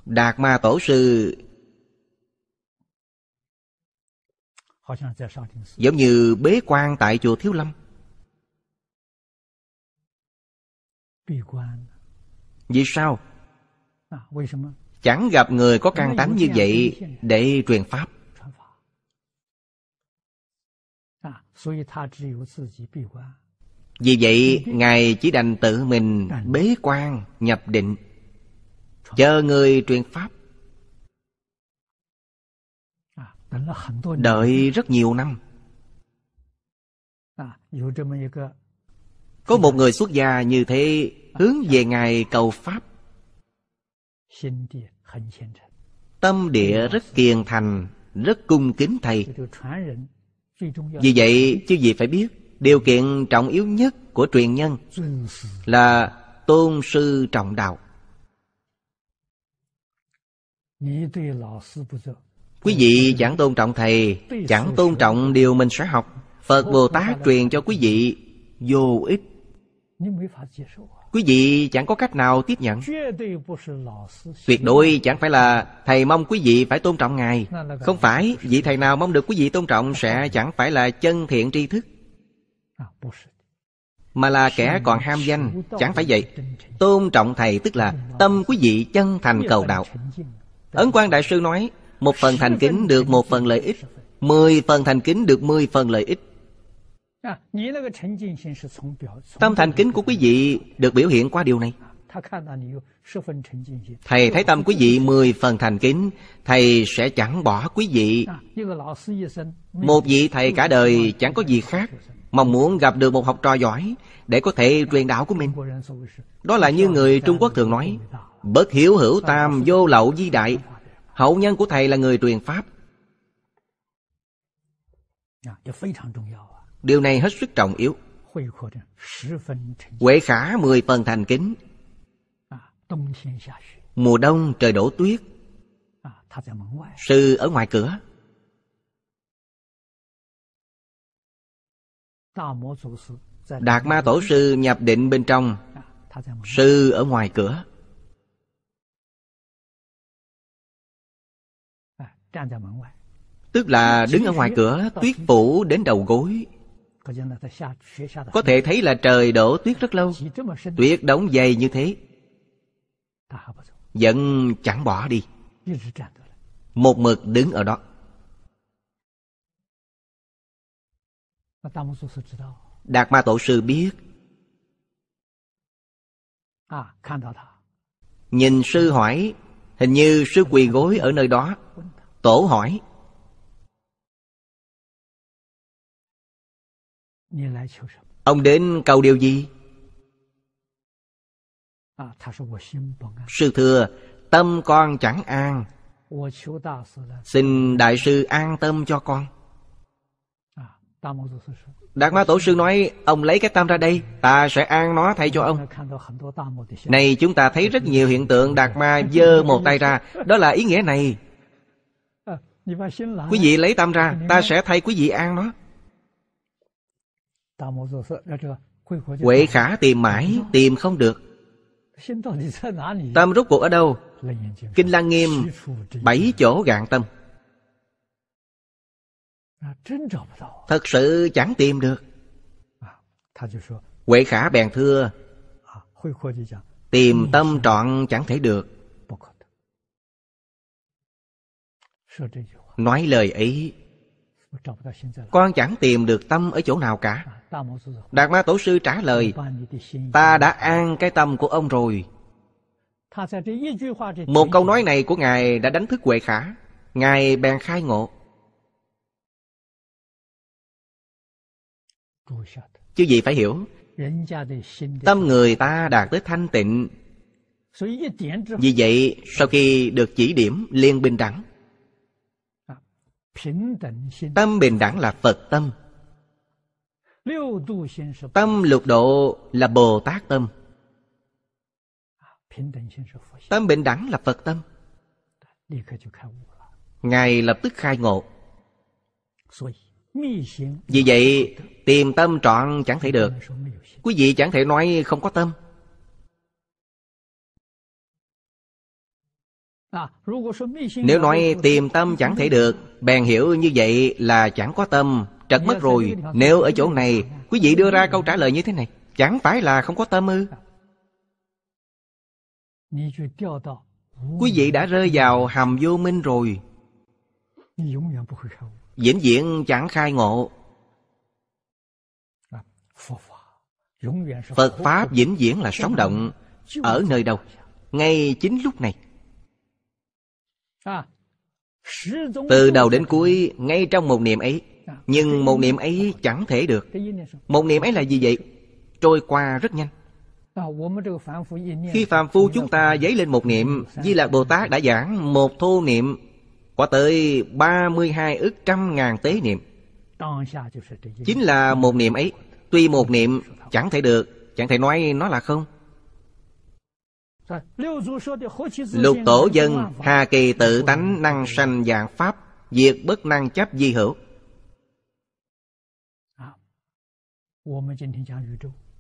Đạt Ma Tổ Sư Giống như bế quan tại chùa Thiếu Lâm à, Vì sao? Chẳng gặp người có can tánh như vậy để truyền Pháp à, Vì vậy, Ngài chỉ đành tự mình bế quan nhập định Chờ người truyền Pháp Đợi rất nhiều năm Có một người xuất gia như thế Hướng về Ngài cầu Pháp Tâm địa rất kiền thành Rất cung kính Thầy Vì vậy chứ gì phải biết Điều kiện trọng yếu nhất của truyền nhân Là tôn sư trọng đạo Quý vị chẳng tôn trọng thầy Chẳng tôn trọng điều mình sẽ học Phật Bồ Tát truyền cho quý vị Vô ích Quý vị chẳng có cách nào tiếp nhận Tuyệt đối chẳng phải là Thầy mong quý vị phải tôn trọng Ngài Không phải Vị thầy nào mong được quý vị tôn trọng Sẽ chẳng phải là chân thiện tri thức Mà là kẻ còn ham danh Chẳng phải vậy Tôn trọng thầy tức là Tâm quý vị chân thành cầu đạo Ấn quang Đại sư nói một phần thành kính được một phần lợi ích Mười phần thành kính được mười phần lợi ích Tâm thành kính của quý vị được biểu hiện qua điều này Thầy thấy tâm quý vị mười phần thành kính Thầy sẽ chẳng bỏ quý vị Một vị thầy cả đời chẳng có gì khác Mong muốn gặp được một học trò giỏi Để có thể truyền đạo của mình Đó là như người Trung Quốc thường nói Bất hiểu hữu tam vô lậu di đại Hậu nhân của thầy là người truyền Pháp. Dạ, dạ, Điều này hết sức trọng yếu. Huệ khả mười phần thành kính. Dạ, Mùa đông trời đổ tuyết. Sư ở ngoài cửa. Đạt Ma Tổ Sư nhập định bên trong Sư ở ngoài cửa Tức là đứng ở ngoài cửa tuyết phủ đến đầu gối Có thể thấy là trời đổ tuyết rất lâu Tuyết đóng dày như thế Vẫn chẳng bỏ đi Một mực đứng ở đó Đạt Ma Tổ Sư biết à, Nhìn sư hỏi Hình như sư quỳ gối ở nơi đó Tổ hỏi Ông đến cầu điều gì? Sư thừa Tâm con chẳng an Xin đại sư an tâm cho con Đạt Ma Tổ Sư nói Ông lấy cái tâm ra đây Ta sẽ an nó thay cho ông Này chúng ta thấy rất nhiều hiện tượng Đạt Ma dơ một tay ra Đó là ý nghĩa này Quý vị lấy tâm ra, ta sẽ thay quý vị an nó. Huệ khả tìm mãi, tìm không được. Tâm rốt cuộc ở đâu? Kinh Lăng Nghiêm bảy chỗ gạn tâm. À, Thật sự chẳng tìm được. À, Huệ khả bèn thưa, à, tìm tâm trọn chẳng thể được. nói lời ấy con chẳng tìm được tâm ở chỗ nào cả đạt ma tổ sư trả lời ta đã an cái tâm của ông rồi một câu nói này của ngài đã đánh thức huệ khả ngài bèn khai ngộ chứ gì phải hiểu tâm người ta đạt tới thanh tịnh vì vậy sau khi được chỉ điểm liên bình đẳng Tâm bình đẳng là Phật tâm Tâm lục độ là Bồ Tát tâm Tâm bình đẳng là Phật tâm Ngài lập tức khai ngộ Vì vậy tìm tâm trọn chẳng thể được Quý vị chẳng thể nói không có tâm À, Nếu nói tìm tâm chẳng thể được Bèn hiểu như vậy là chẳng có tâm Trật mất dạ, rồi Nếu ở chỗ này Quý vị đưa ra câu trả lời như thế này Chẳng phải là không có tâm ư Quý vị đã rơi vào hầm vô minh rồi Vĩnh viễn chẳng khai ngộ à, Phật Pháp vĩnh viễn là sống động Ở nơi đâu Ngay chính lúc này À, Từ đầu đến cuối Ngay trong một niệm ấy à, Nhưng một niệm ấy chẳng thể được Một niệm ấy là gì vậy? Trôi qua rất nhanh à, Khi phàm phu chúng ta dấy lên một niệm Di Lạc Bồ Tát đã giảng một thô niệm Quả tới 32 ức trăm ngàn tế niệm Chính là một niệm ấy Tuy một niệm chẳng thể được Chẳng thể nói nó là không Lục tổ dân Hà kỳ tự tánh năng sanh dạng pháp Diệt bất năng chấp di hữu à,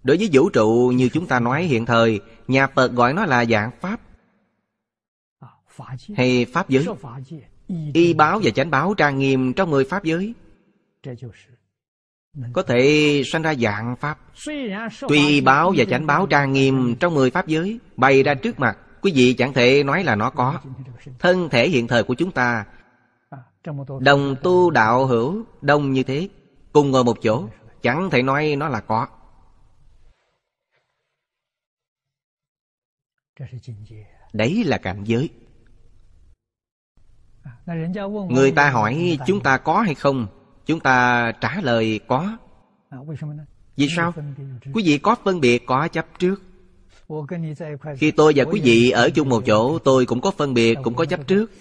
Đối với vũ trụ như chúng ta nói hiện thời Nhà Phật gọi nó là dạng pháp à, Hay pháp giới Y báo và chánh báo trang nghiêm trong người pháp giới có thể sanh ra dạng pháp tuy báo và chánh báo trang nghiêm trong mười pháp giới bày ra trước mặt quý vị chẳng thể nói là nó có thân thể hiện thời của chúng ta đồng tu đạo hữu đông như thế cùng ngồi một chỗ chẳng thể nói nó là có đấy là cảnh giới người ta hỏi chúng ta có hay không Chúng ta trả lời có à, Vì sao? Quý vị có phân biệt có chấp trước Khi tôi và quý vị ở chung một chỗ Tôi cũng có phân biệt, cũng có chấp trước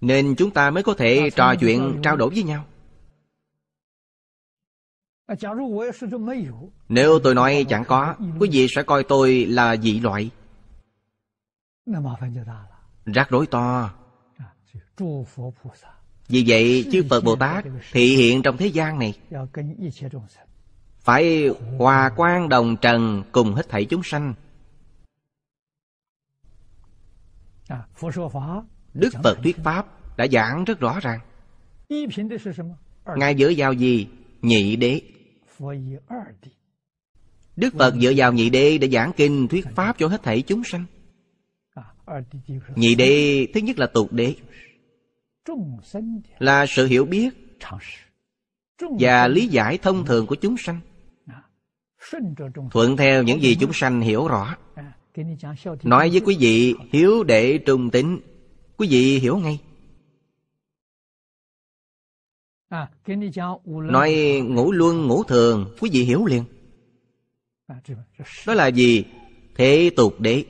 Nên chúng ta mới có thể ờ, trò chuyện trao đổi với nhau à, Nếu tôi nói ờ, chẳng có Quý vị sẽ coi tôi là dị loại Rắc rối to vì vậy chư Phật Bồ Tát thị hiện trong thế gian này Phải hòa quan đồng trần cùng hết thảy chúng sanh à, Đức Phật thuyết Pháp đã giảng rất rõ ràng Ngài dựa vào gì? Nhị đế Đức Phật dựa vào nhị đế để giảng kinh thuyết Pháp cho hết thảy chúng sanh à, Nhị đế thứ nhất là tục đế là sự hiểu biết và lý giải thông thường của chúng sanh à, thuận theo những gì chúng sanh hiểu rõ à, nói với quý vị hiếu để trùng tính quý vị hiểu ngay à, nói ngủ luân ngủ thường quý vị hiểu liền đó là gì thế tục đế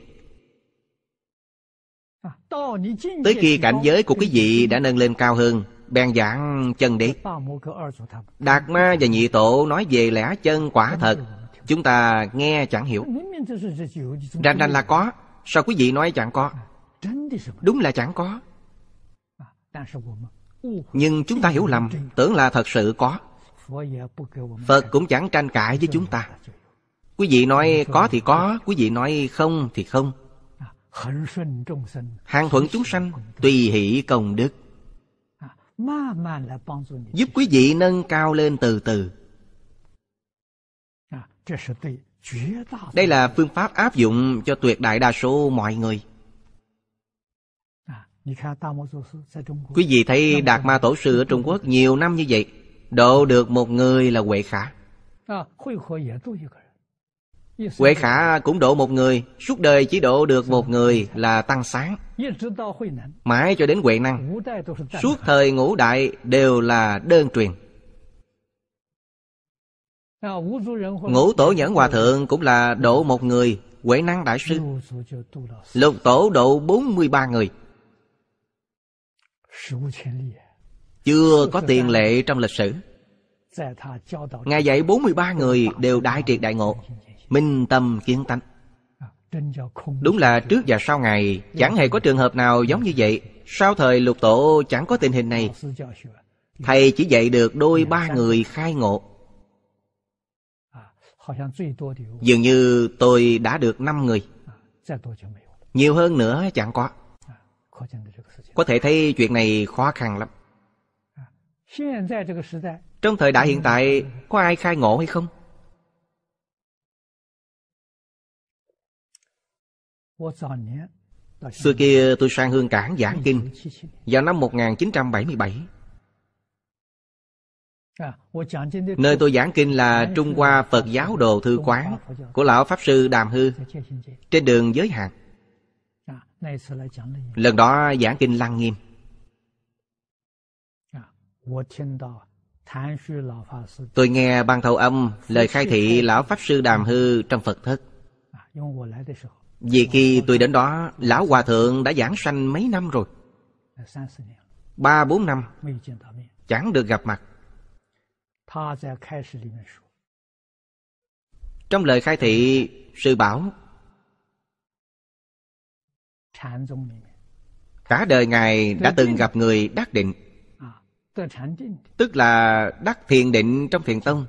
Tới khi cảnh giới của cái vị đã nâng lên cao hơn Bèn giảng chân đế Đạt ma và nhị tổ nói về lẽ chân quả thật Chúng ta nghe chẳng hiểu Rành rành là có Sao quý vị nói chẳng có Đúng là chẳng có Nhưng chúng ta hiểu lầm Tưởng là thật sự có Phật cũng chẳng tranh cãi với chúng ta Quý vị nói có thì có Quý vị nói không thì không Hàng thuận chúng sanh Tùy hỷ công đức à, Giúp quý vị nâng cao lên từ từ à, Đây là phương pháp áp dụng cho tuyệt đại đa số mọi người à, Quý vị thấy Đạt Ma Tổ Sư ở Trung Quốc nhiều năm như vậy Độ được một người là Huệ Khả dạ Huệ khả cũng độ một người Suốt đời chỉ độ được một người là Tăng Sáng Mãi cho đến Huệ Năng Suốt thời ngũ đại đều là đơn truyền à, Ngũ tổ nhẫn hòa thượng cũng là độ một người Huệ năng đại sư Lục tổ độ 43 người Chưa có tiền lệ trong lịch sử Ngài dạy 43 người đều đại triệt đại ngộ minh tâm kiến tánh à, Đúng là trước và sau ngày Chẳng hề có trường hợp nào giống như vậy Sau thời lục tổ chẳng có tình hình này Thầy chỉ dạy được đôi ba người khai ngộ à, Dường như tôi đã được năm người à, Nhiều hơn nữa chẳng có Có thể thấy chuyện này khó khăn lắm Trong thời đại hiện tại Có ai khai ngộ hay không? Xưa kia tôi sang Hương Cảng giảng kinh vào năm 1977. Nơi tôi giảng kinh là Trung Hoa Phật Giáo Đồ Thư Quán của Lão Pháp Sư Đàm Hư trên đường giới hạn. Lần đó giảng kinh Lăng Nghiêm. Tôi nghe ban thầu âm lời khai thị Lão Pháp Sư Đàm Hư trong Phật Thất. Vì khi tôi đến đó Lão Hòa Thượng đã giảng sanh mấy năm rồi Ba bốn năm Chẳng được gặp mặt Trong lời khai thị Sư bảo Cả đời Ngài đã từng gặp người đắc định Tức là đắc thiền định trong thiền tông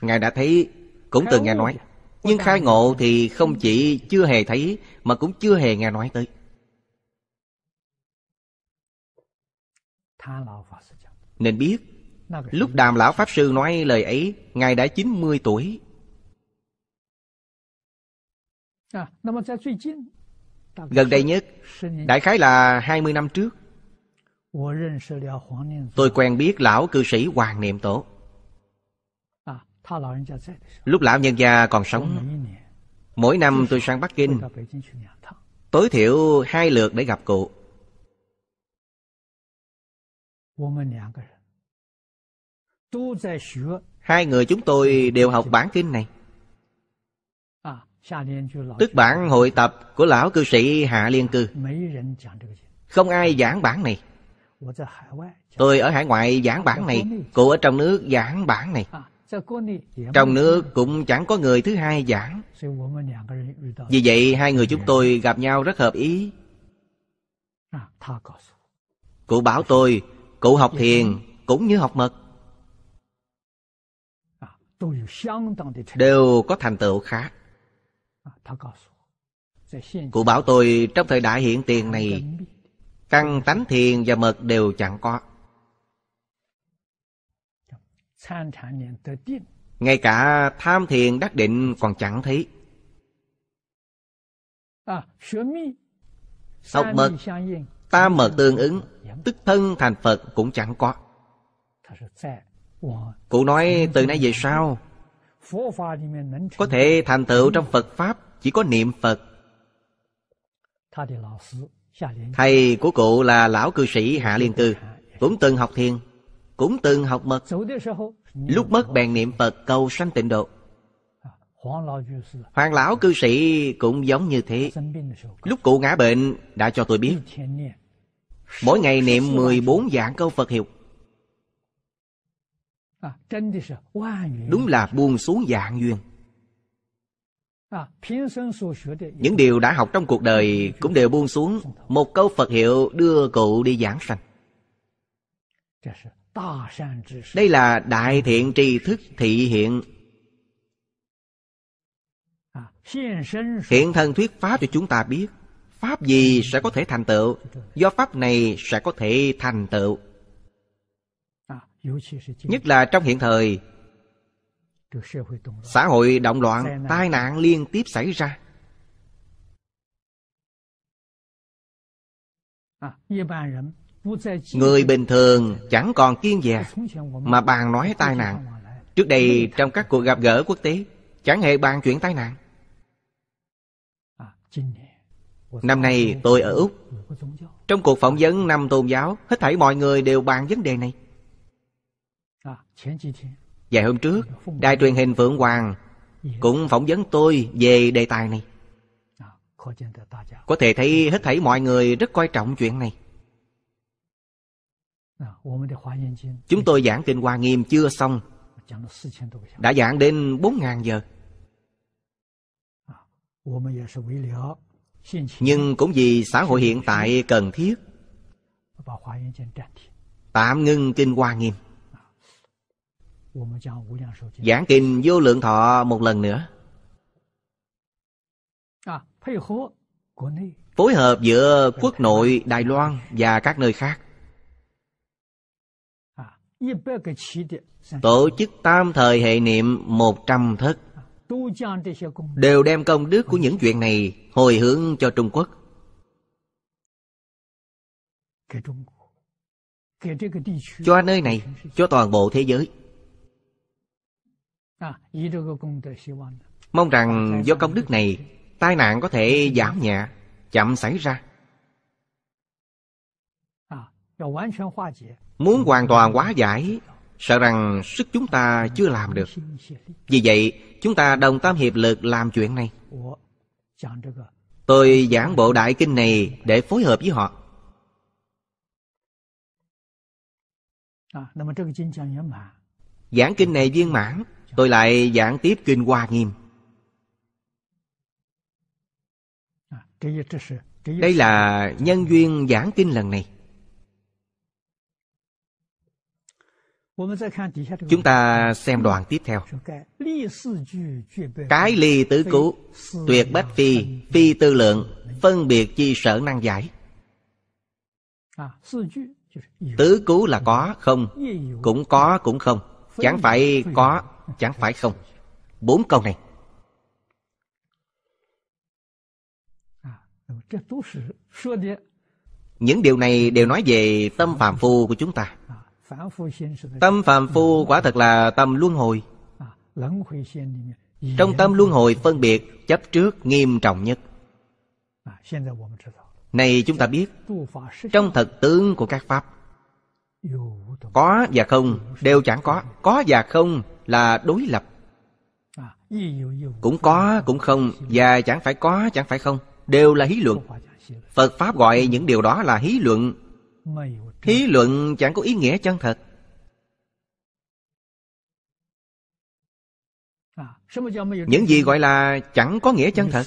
Ngài đã thấy Cũng từng nghe nói nhưng khai ngộ thì không chỉ chưa hề thấy Mà cũng chưa hề nghe nói tới Nên biết Lúc Đàm Lão Pháp Sư nói lời ấy Ngài đã 90 tuổi à, Gần đây nhất Đại khái là 20 năm trước Tôi quen biết lão cư sĩ Hoàng Niệm Tổ Lúc lão nhân gia còn sống Mỗi năm tôi sang Bắc Kinh Tối thiểu hai lượt để gặp cụ Hai người chúng tôi đều học bản kinh này Tức bản hội tập của lão cư sĩ Hạ Liên Cư Không ai giảng bản này Tôi ở hải ngoại giảng bản này Cụ ở trong nước giảng bản này trong nước cũng chẳng có người thứ hai giảng Vì vậy hai người dạ. chúng tôi gặp nhau rất hợp ý à, Cụ bảo tôi Cụ học dạ. thiền cũng như học mật à, Đều có thành tựu khác à, dạ, Cụ bảo tôi trong thời đại hiện tiền này Căn tánh thiền và mật đều chẳng có ngay cả tham thiền đắc định còn chẳng thấy. Học à, mật, ta mật tương ứng, tức thân thành Phật cũng chẳng có. Cụ nói từ nay về sau, có thể thành tựu trong Phật Pháp chỉ có niệm Phật. Thầy của cụ là lão cư sĩ Hạ Liên Cư, cũng từng học thiền cũng từng học Mật. Lúc mất bèn niệm Phật cầu sanh tịnh độ. Hoàng lão cư sĩ cũng giống như thế. Lúc cụ ngã bệnh đã cho tôi biết. Mỗi ngày niệm 14 dạng câu Phật hiệu. Đúng là buông xuống dạng duyên. Những điều đã học trong cuộc đời cũng đều buông xuống. Một câu Phật hiệu đưa cụ đi giảng sanh đây là đại thiện tri thức thị hiện à, hiện thân thuyết pháp cho chúng ta biết pháp gì sẽ có thể thành tựu do pháp này sẽ có thể thành tựu nhất là trong hiện thời xã hội động loạn tai nạn liên tiếp xảy ra à, Người bình thường chẳng còn kiên dè Mà bàn nói tai nạn Trước đây trong các cuộc gặp gỡ quốc tế Chẳng hề bàn chuyện tai nạn Năm nay tôi ở Úc Trong cuộc phỏng vấn năm tôn giáo Hết thảy mọi người đều bàn vấn đề này Vài hôm trước Đài truyền hình Phượng Hoàng Cũng phỏng vấn tôi về đề tài này Có thể thấy hết thảy mọi người rất coi trọng chuyện này Chúng tôi giảng Kinh Hoa Nghiêm chưa xong Đã giảng đến 4.000 giờ Nhưng cũng vì xã hội hiện tại cần thiết Tạm ngưng Kinh Hoa Nghiêm Giảng Kinh Vô Lượng Thọ một lần nữa Phối hợp giữa quốc nội Đài Loan và các nơi khác Tổ chức tam thời hệ niệm một trăm thất Đều đem công đức của những chuyện này hồi hướng cho Trung Quốc Cho nơi này, cho toàn bộ thế giới Mong rằng do công đức này Tai nạn có thể giảm nhẹ Chậm xảy ra Muốn hoàn toàn hóa giải Sợ rằng sức chúng ta chưa làm được Vì vậy chúng ta đồng tâm hiệp lực làm chuyện này Tôi giảng bộ đại kinh này để phối hợp với họ Giảng kinh này viên mãn Tôi lại giảng tiếp kinh Hoa Nghiêm Đây là nhân duyên giảng kinh lần này Chúng ta xem đoạn tiếp theo Cái ly tứ cú Tuyệt bách phi Phi tư lượng Phân biệt chi sở năng giải Tứ cú là có không Cũng có cũng không Chẳng phải có Chẳng phải không Bốn câu này à, Những điều này đều nói về tâm phàm phu của chúng ta à, Tâm phàm phu quả thật là tâm luân hồi Trong tâm luân hồi phân biệt chấp trước nghiêm trọng nhất Này chúng ta biết Trong thật tướng của các Pháp Có và không đều chẳng có Có và không là đối lập Cũng có cũng không Và chẳng phải có chẳng phải không Đều là hí luận Phật Pháp gọi những điều đó là hí luận Thí luận chẳng có ý nghĩa chân thật à, Những gì gọi là chẳng có nghĩa chân thật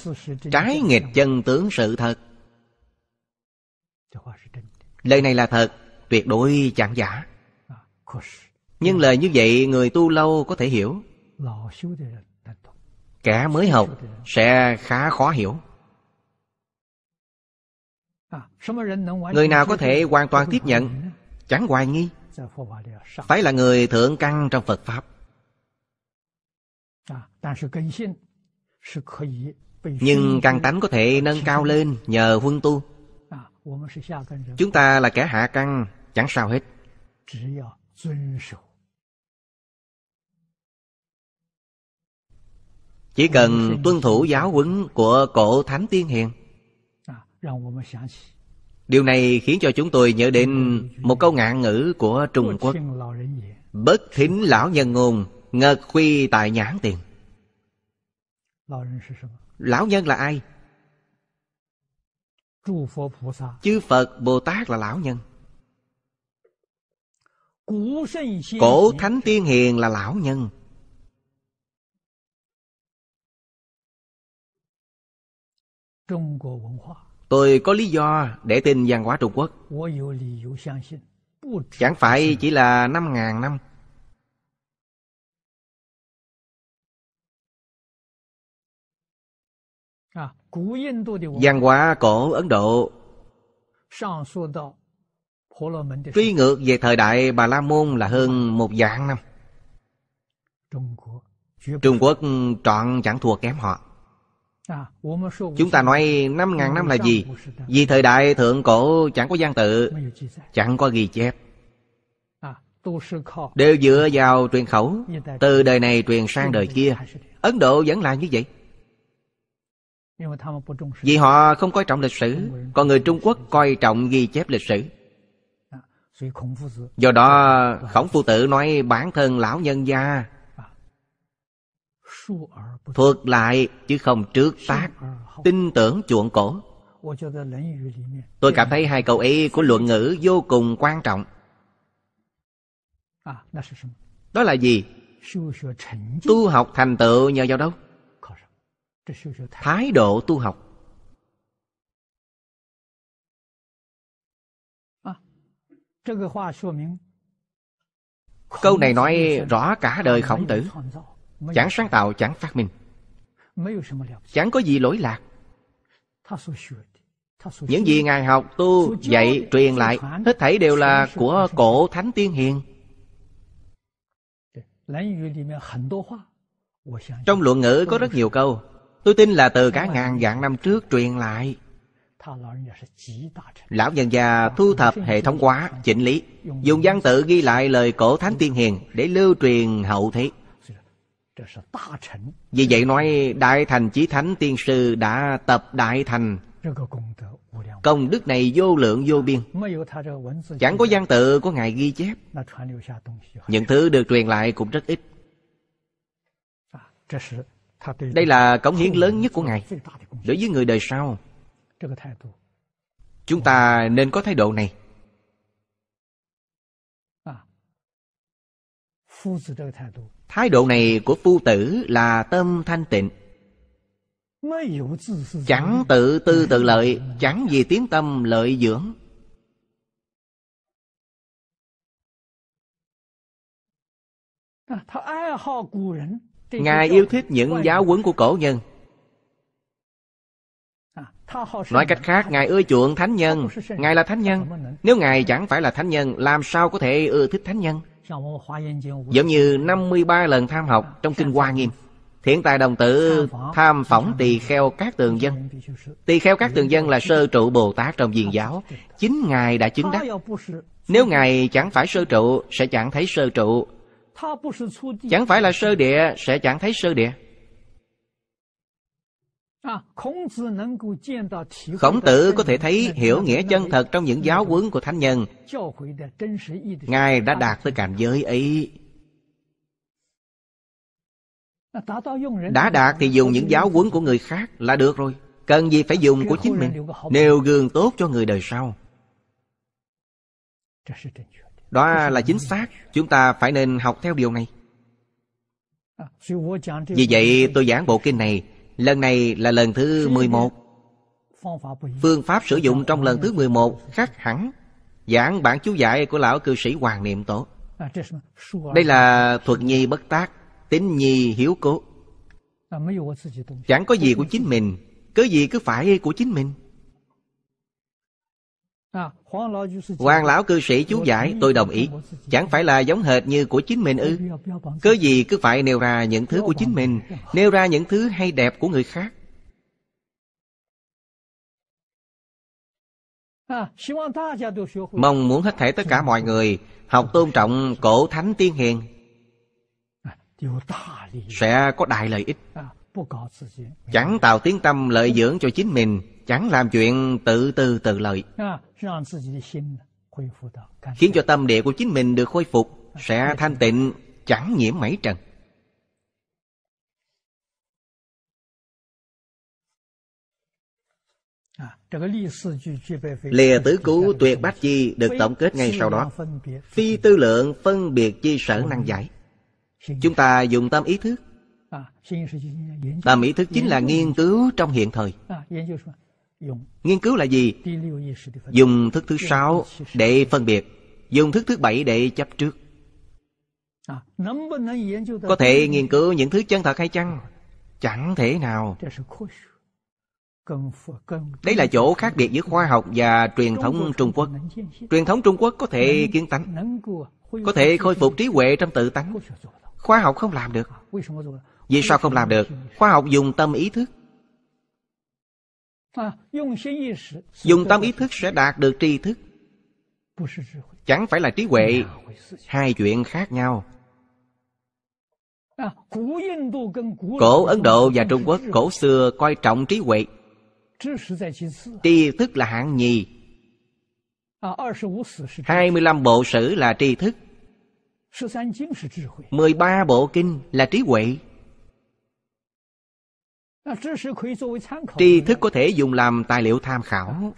Trái nghịch chân tướng sự thật Lời này là thật Tuyệt đối chẳng giả à, Nhưng lời như vậy người tu lâu có thể hiểu Kẻ mới học sẽ khá khó hiểu Người nào có thể hoàn toàn tiếp nhận Chẳng hoài nghi Phải là người thượng căn trong Phật Pháp Nhưng căn tánh có thể nâng cao lên nhờ huân tu Chúng ta là kẻ hạ căn Chẳng sao hết Chỉ cần tuân thủ giáo huấn của cổ thánh tiên hiền Điều này khiến cho chúng tôi nhớ đến một câu ngạn ngữ của Trung Quốc Bất thính lão nhân ngôn, ngợt khuy tại nhãn tiền Lão nhân là ai? Chư Phật Bồ Tát là lão nhân Cổ Thánh Tiên Hiền là lão nhân Trung Quốc văn hóa. Tôi có lý do để tin văn hóa Trung Quốc Chẳng phải chỉ là năm ngàn năm Văn hóa cổ Ấn Độ Truy ngược về thời đại Bà La Môn là hơn một vạn năm Trung Quốc trọn chẳng thua kém họ À, chúng ta nói 5.000 năm là gì? Vì thời đại thượng cổ chẳng có gian tự Chẳng có ghi chép à, Đều dựa vào truyền khẩu Từ đời này truyền sang đời kia Ấn Độ vẫn là như vậy Vì họ không coi trọng lịch sử Còn người Trung Quốc coi trọng ghi chép lịch sử à, Do đó Khổng Phu Tử nói bản thân lão nhân gia Thuật lại chứ không trước tác Tin tưởng chuộng cổ Tôi cảm thấy hai câu ấy của luận ngữ vô cùng quan trọng ah, Đó là gì? Tu học thành tựu nhờ vào đâu? Thái độ tu học ah, Câu này nói rõ cả đời khổng tử Chẳng sáng tạo, chẳng phát minh Chẳng có gì lỗi lạc Những gì Ngài học, tu, dạy, truyền lại Hết thảy đều là của cổ Thánh Tiên Hiền Trong luận ngữ có rất nhiều câu Tôi tin là từ cả ngàn vạn năm trước truyền lại Lão nhân già thu thập hệ thống hóa, chỉnh lý Dùng văn tự ghi lại lời cổ Thánh Tiên Hiền Để lưu truyền hậu thế vì vậy nói Đại Thành Chí Thánh Tiên Sư đã tập Đại Thành Công đức này vô lượng vô biên Chẳng có văn tự của Ngài ghi chép Những thứ được truyền lại cũng rất ít à, Đây là cống hiến lớn nhất của Ngài Đối với người đời sau Chúng ta nên có thái độ này à, Thái độ này của phu tử là tâm thanh tịnh Chẳng tự tư tự lợi Chẳng vì tiếng tâm lợi dưỡng Ngài yêu thích những giáo huấn của cổ nhân Nói cách khác, Ngài ưa chuộng thánh nhân Ngài là thánh nhân Nếu Ngài chẳng phải là thánh nhân Làm sao có thể ưa thích thánh nhân Giống như 53 lần tham học dạ, trong dạ, Kinh dạ. Hoa Nghiêm Thiện tài đồng tử tham phỏng tỳ kheo các tường dân Tỳ kheo các tường dân là sơ trụ Bồ Tát trong diền giáo Chính Ngài đã chứng đắc Nếu Ngài chẳng phải sơ trụ sẽ chẳng thấy sơ trụ Chẳng phải là sơ địa sẽ chẳng thấy sơ địa À. Khổng tử có thể thấy hiểu nghĩa chân thật trong những giáo huấn của Thánh nhân. Ngài đã đạt tới cảnh giới ấy. Đã đạt thì dùng những giáo huấn của người khác là được rồi. Cần gì phải dùng của chính mình, nêu gương tốt cho người đời sau. Đó là chính xác, chúng ta phải nên học theo điều này. Vì vậy tôi giảng bộ kinh này Lần này là lần thứ 11 Phương pháp sử dụng trong lần thứ 11 khác hẳn Giảng bản chú giải của lão cư sĩ Hoàng Niệm Tổ Đây là thuật nhi bất tác Tính nhi hiếu cố Chẳng có gì của chính mình Cứ gì cứ phải của chính mình Hoàng lão cư sĩ chú giải tôi đồng ý Chẳng phải là giống hệt như của chính mình ư Cớ gì cứ phải nêu ra những thứ của chính mình Nêu ra những thứ hay đẹp của người khác Mong muốn hết thể tất cả mọi người Học tôn trọng cổ thánh tiên hiền Sẽ có đại lợi ích Chẳng tạo tiếng tâm lợi dưỡng cho chính mình chẳng làm chuyện tự tư tự lợi khiến cho tâm địa của chính mình được khôi phục sẽ thanh tịnh chẳng nhiễm mảy trần Lìa tứ cú tuyệt bách chi được tổng kết ngay sau đó Phi tư lượng phân biệt chi sở năng giải Chúng ta dùng tâm ý thức Tâm ý thức chính là nghiên cứu trong hiện thời Nghiên cứu là gì? Dùng thức thứ sáu để phân biệt Dùng thức thứ bảy để chấp trước à, Có thể nghiên cứu những thứ chân thật hay chăng? Chẳng thể nào Đây là chỗ khác biệt giữa khoa học và truyền thống Trung Quốc Truyền thống Trung Quốc có thể kiến tánh Có thể khôi phục trí huệ trong tự tánh Khoa học không làm được à, Vì sao không làm được? Khoa học dùng tâm ý thức dùng tâm ý thức sẽ đạt được tri thức chẳng phải là trí huệ hai chuyện khác nhau cổ ấn độ và trung quốc cổ xưa coi trọng trí huệ tri thức là hạng nhì hai mươi lăm bộ sử là tri thức mười ba bộ kinh là trí huệ tri thức có thể dùng làm tài liệu tham khảo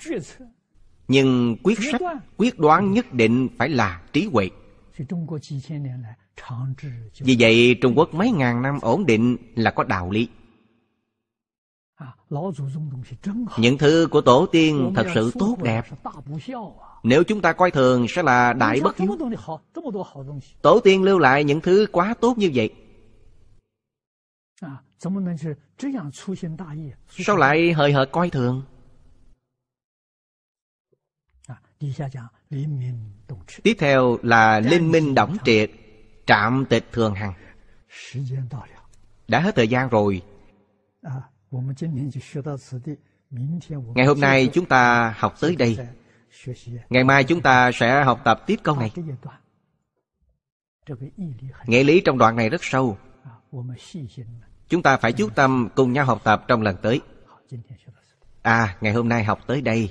nhưng quyết sách quyết đoán nhất định phải là trí huệ vì vậy trung quốc mấy ngàn năm ổn định là có đạo lý những thứ của tổ tiên thật sự tốt đẹp nếu chúng ta coi thường sẽ là đại bất hiếu tổ tiên lưu lại những thứ quá tốt như vậy Sao lại hời hợt coi thường? Tiếp theo là Linh Minh Đổng Triệt Trạm tịch Thường Hằng Đã hết thời gian rồi Ngày hôm nay chúng ta học tới đây Ngày mai chúng ta sẽ học tập tiếp câu này Nghĩa lý trong đoạn này rất sâu Chúng ta phải chú tâm cùng nhau học tập trong lần tới. À, ngày hôm nay học tới đây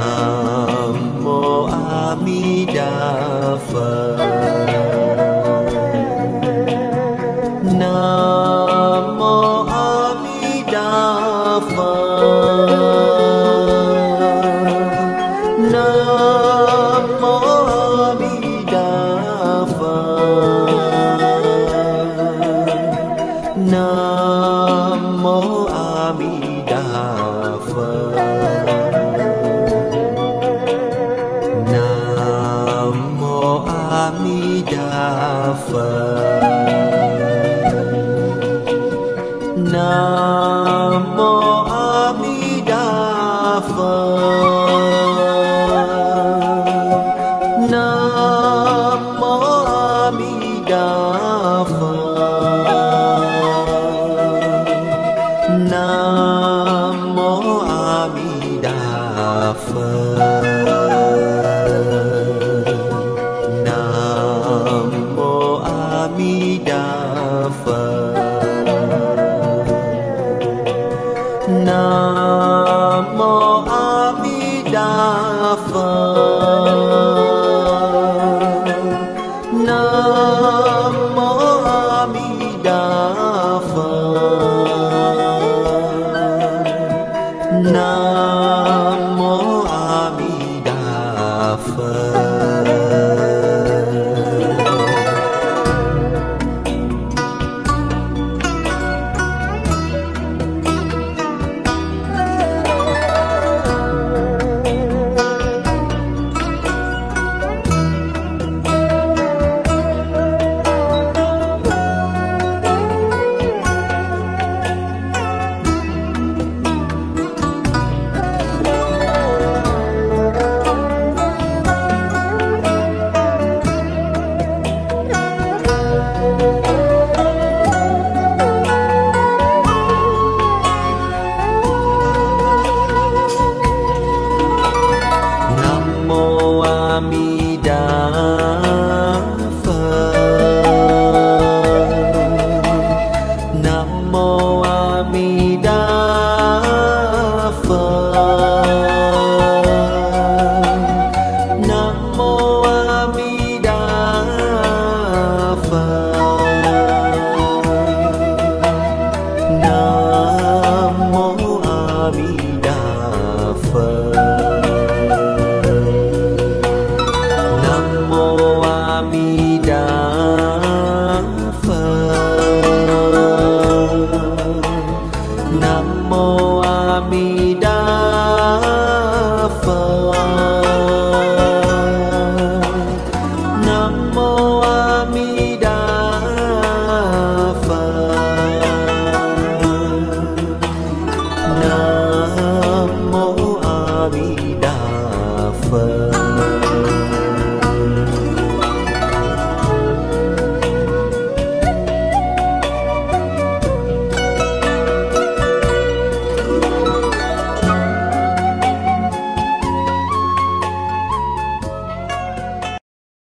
nam mô a Phật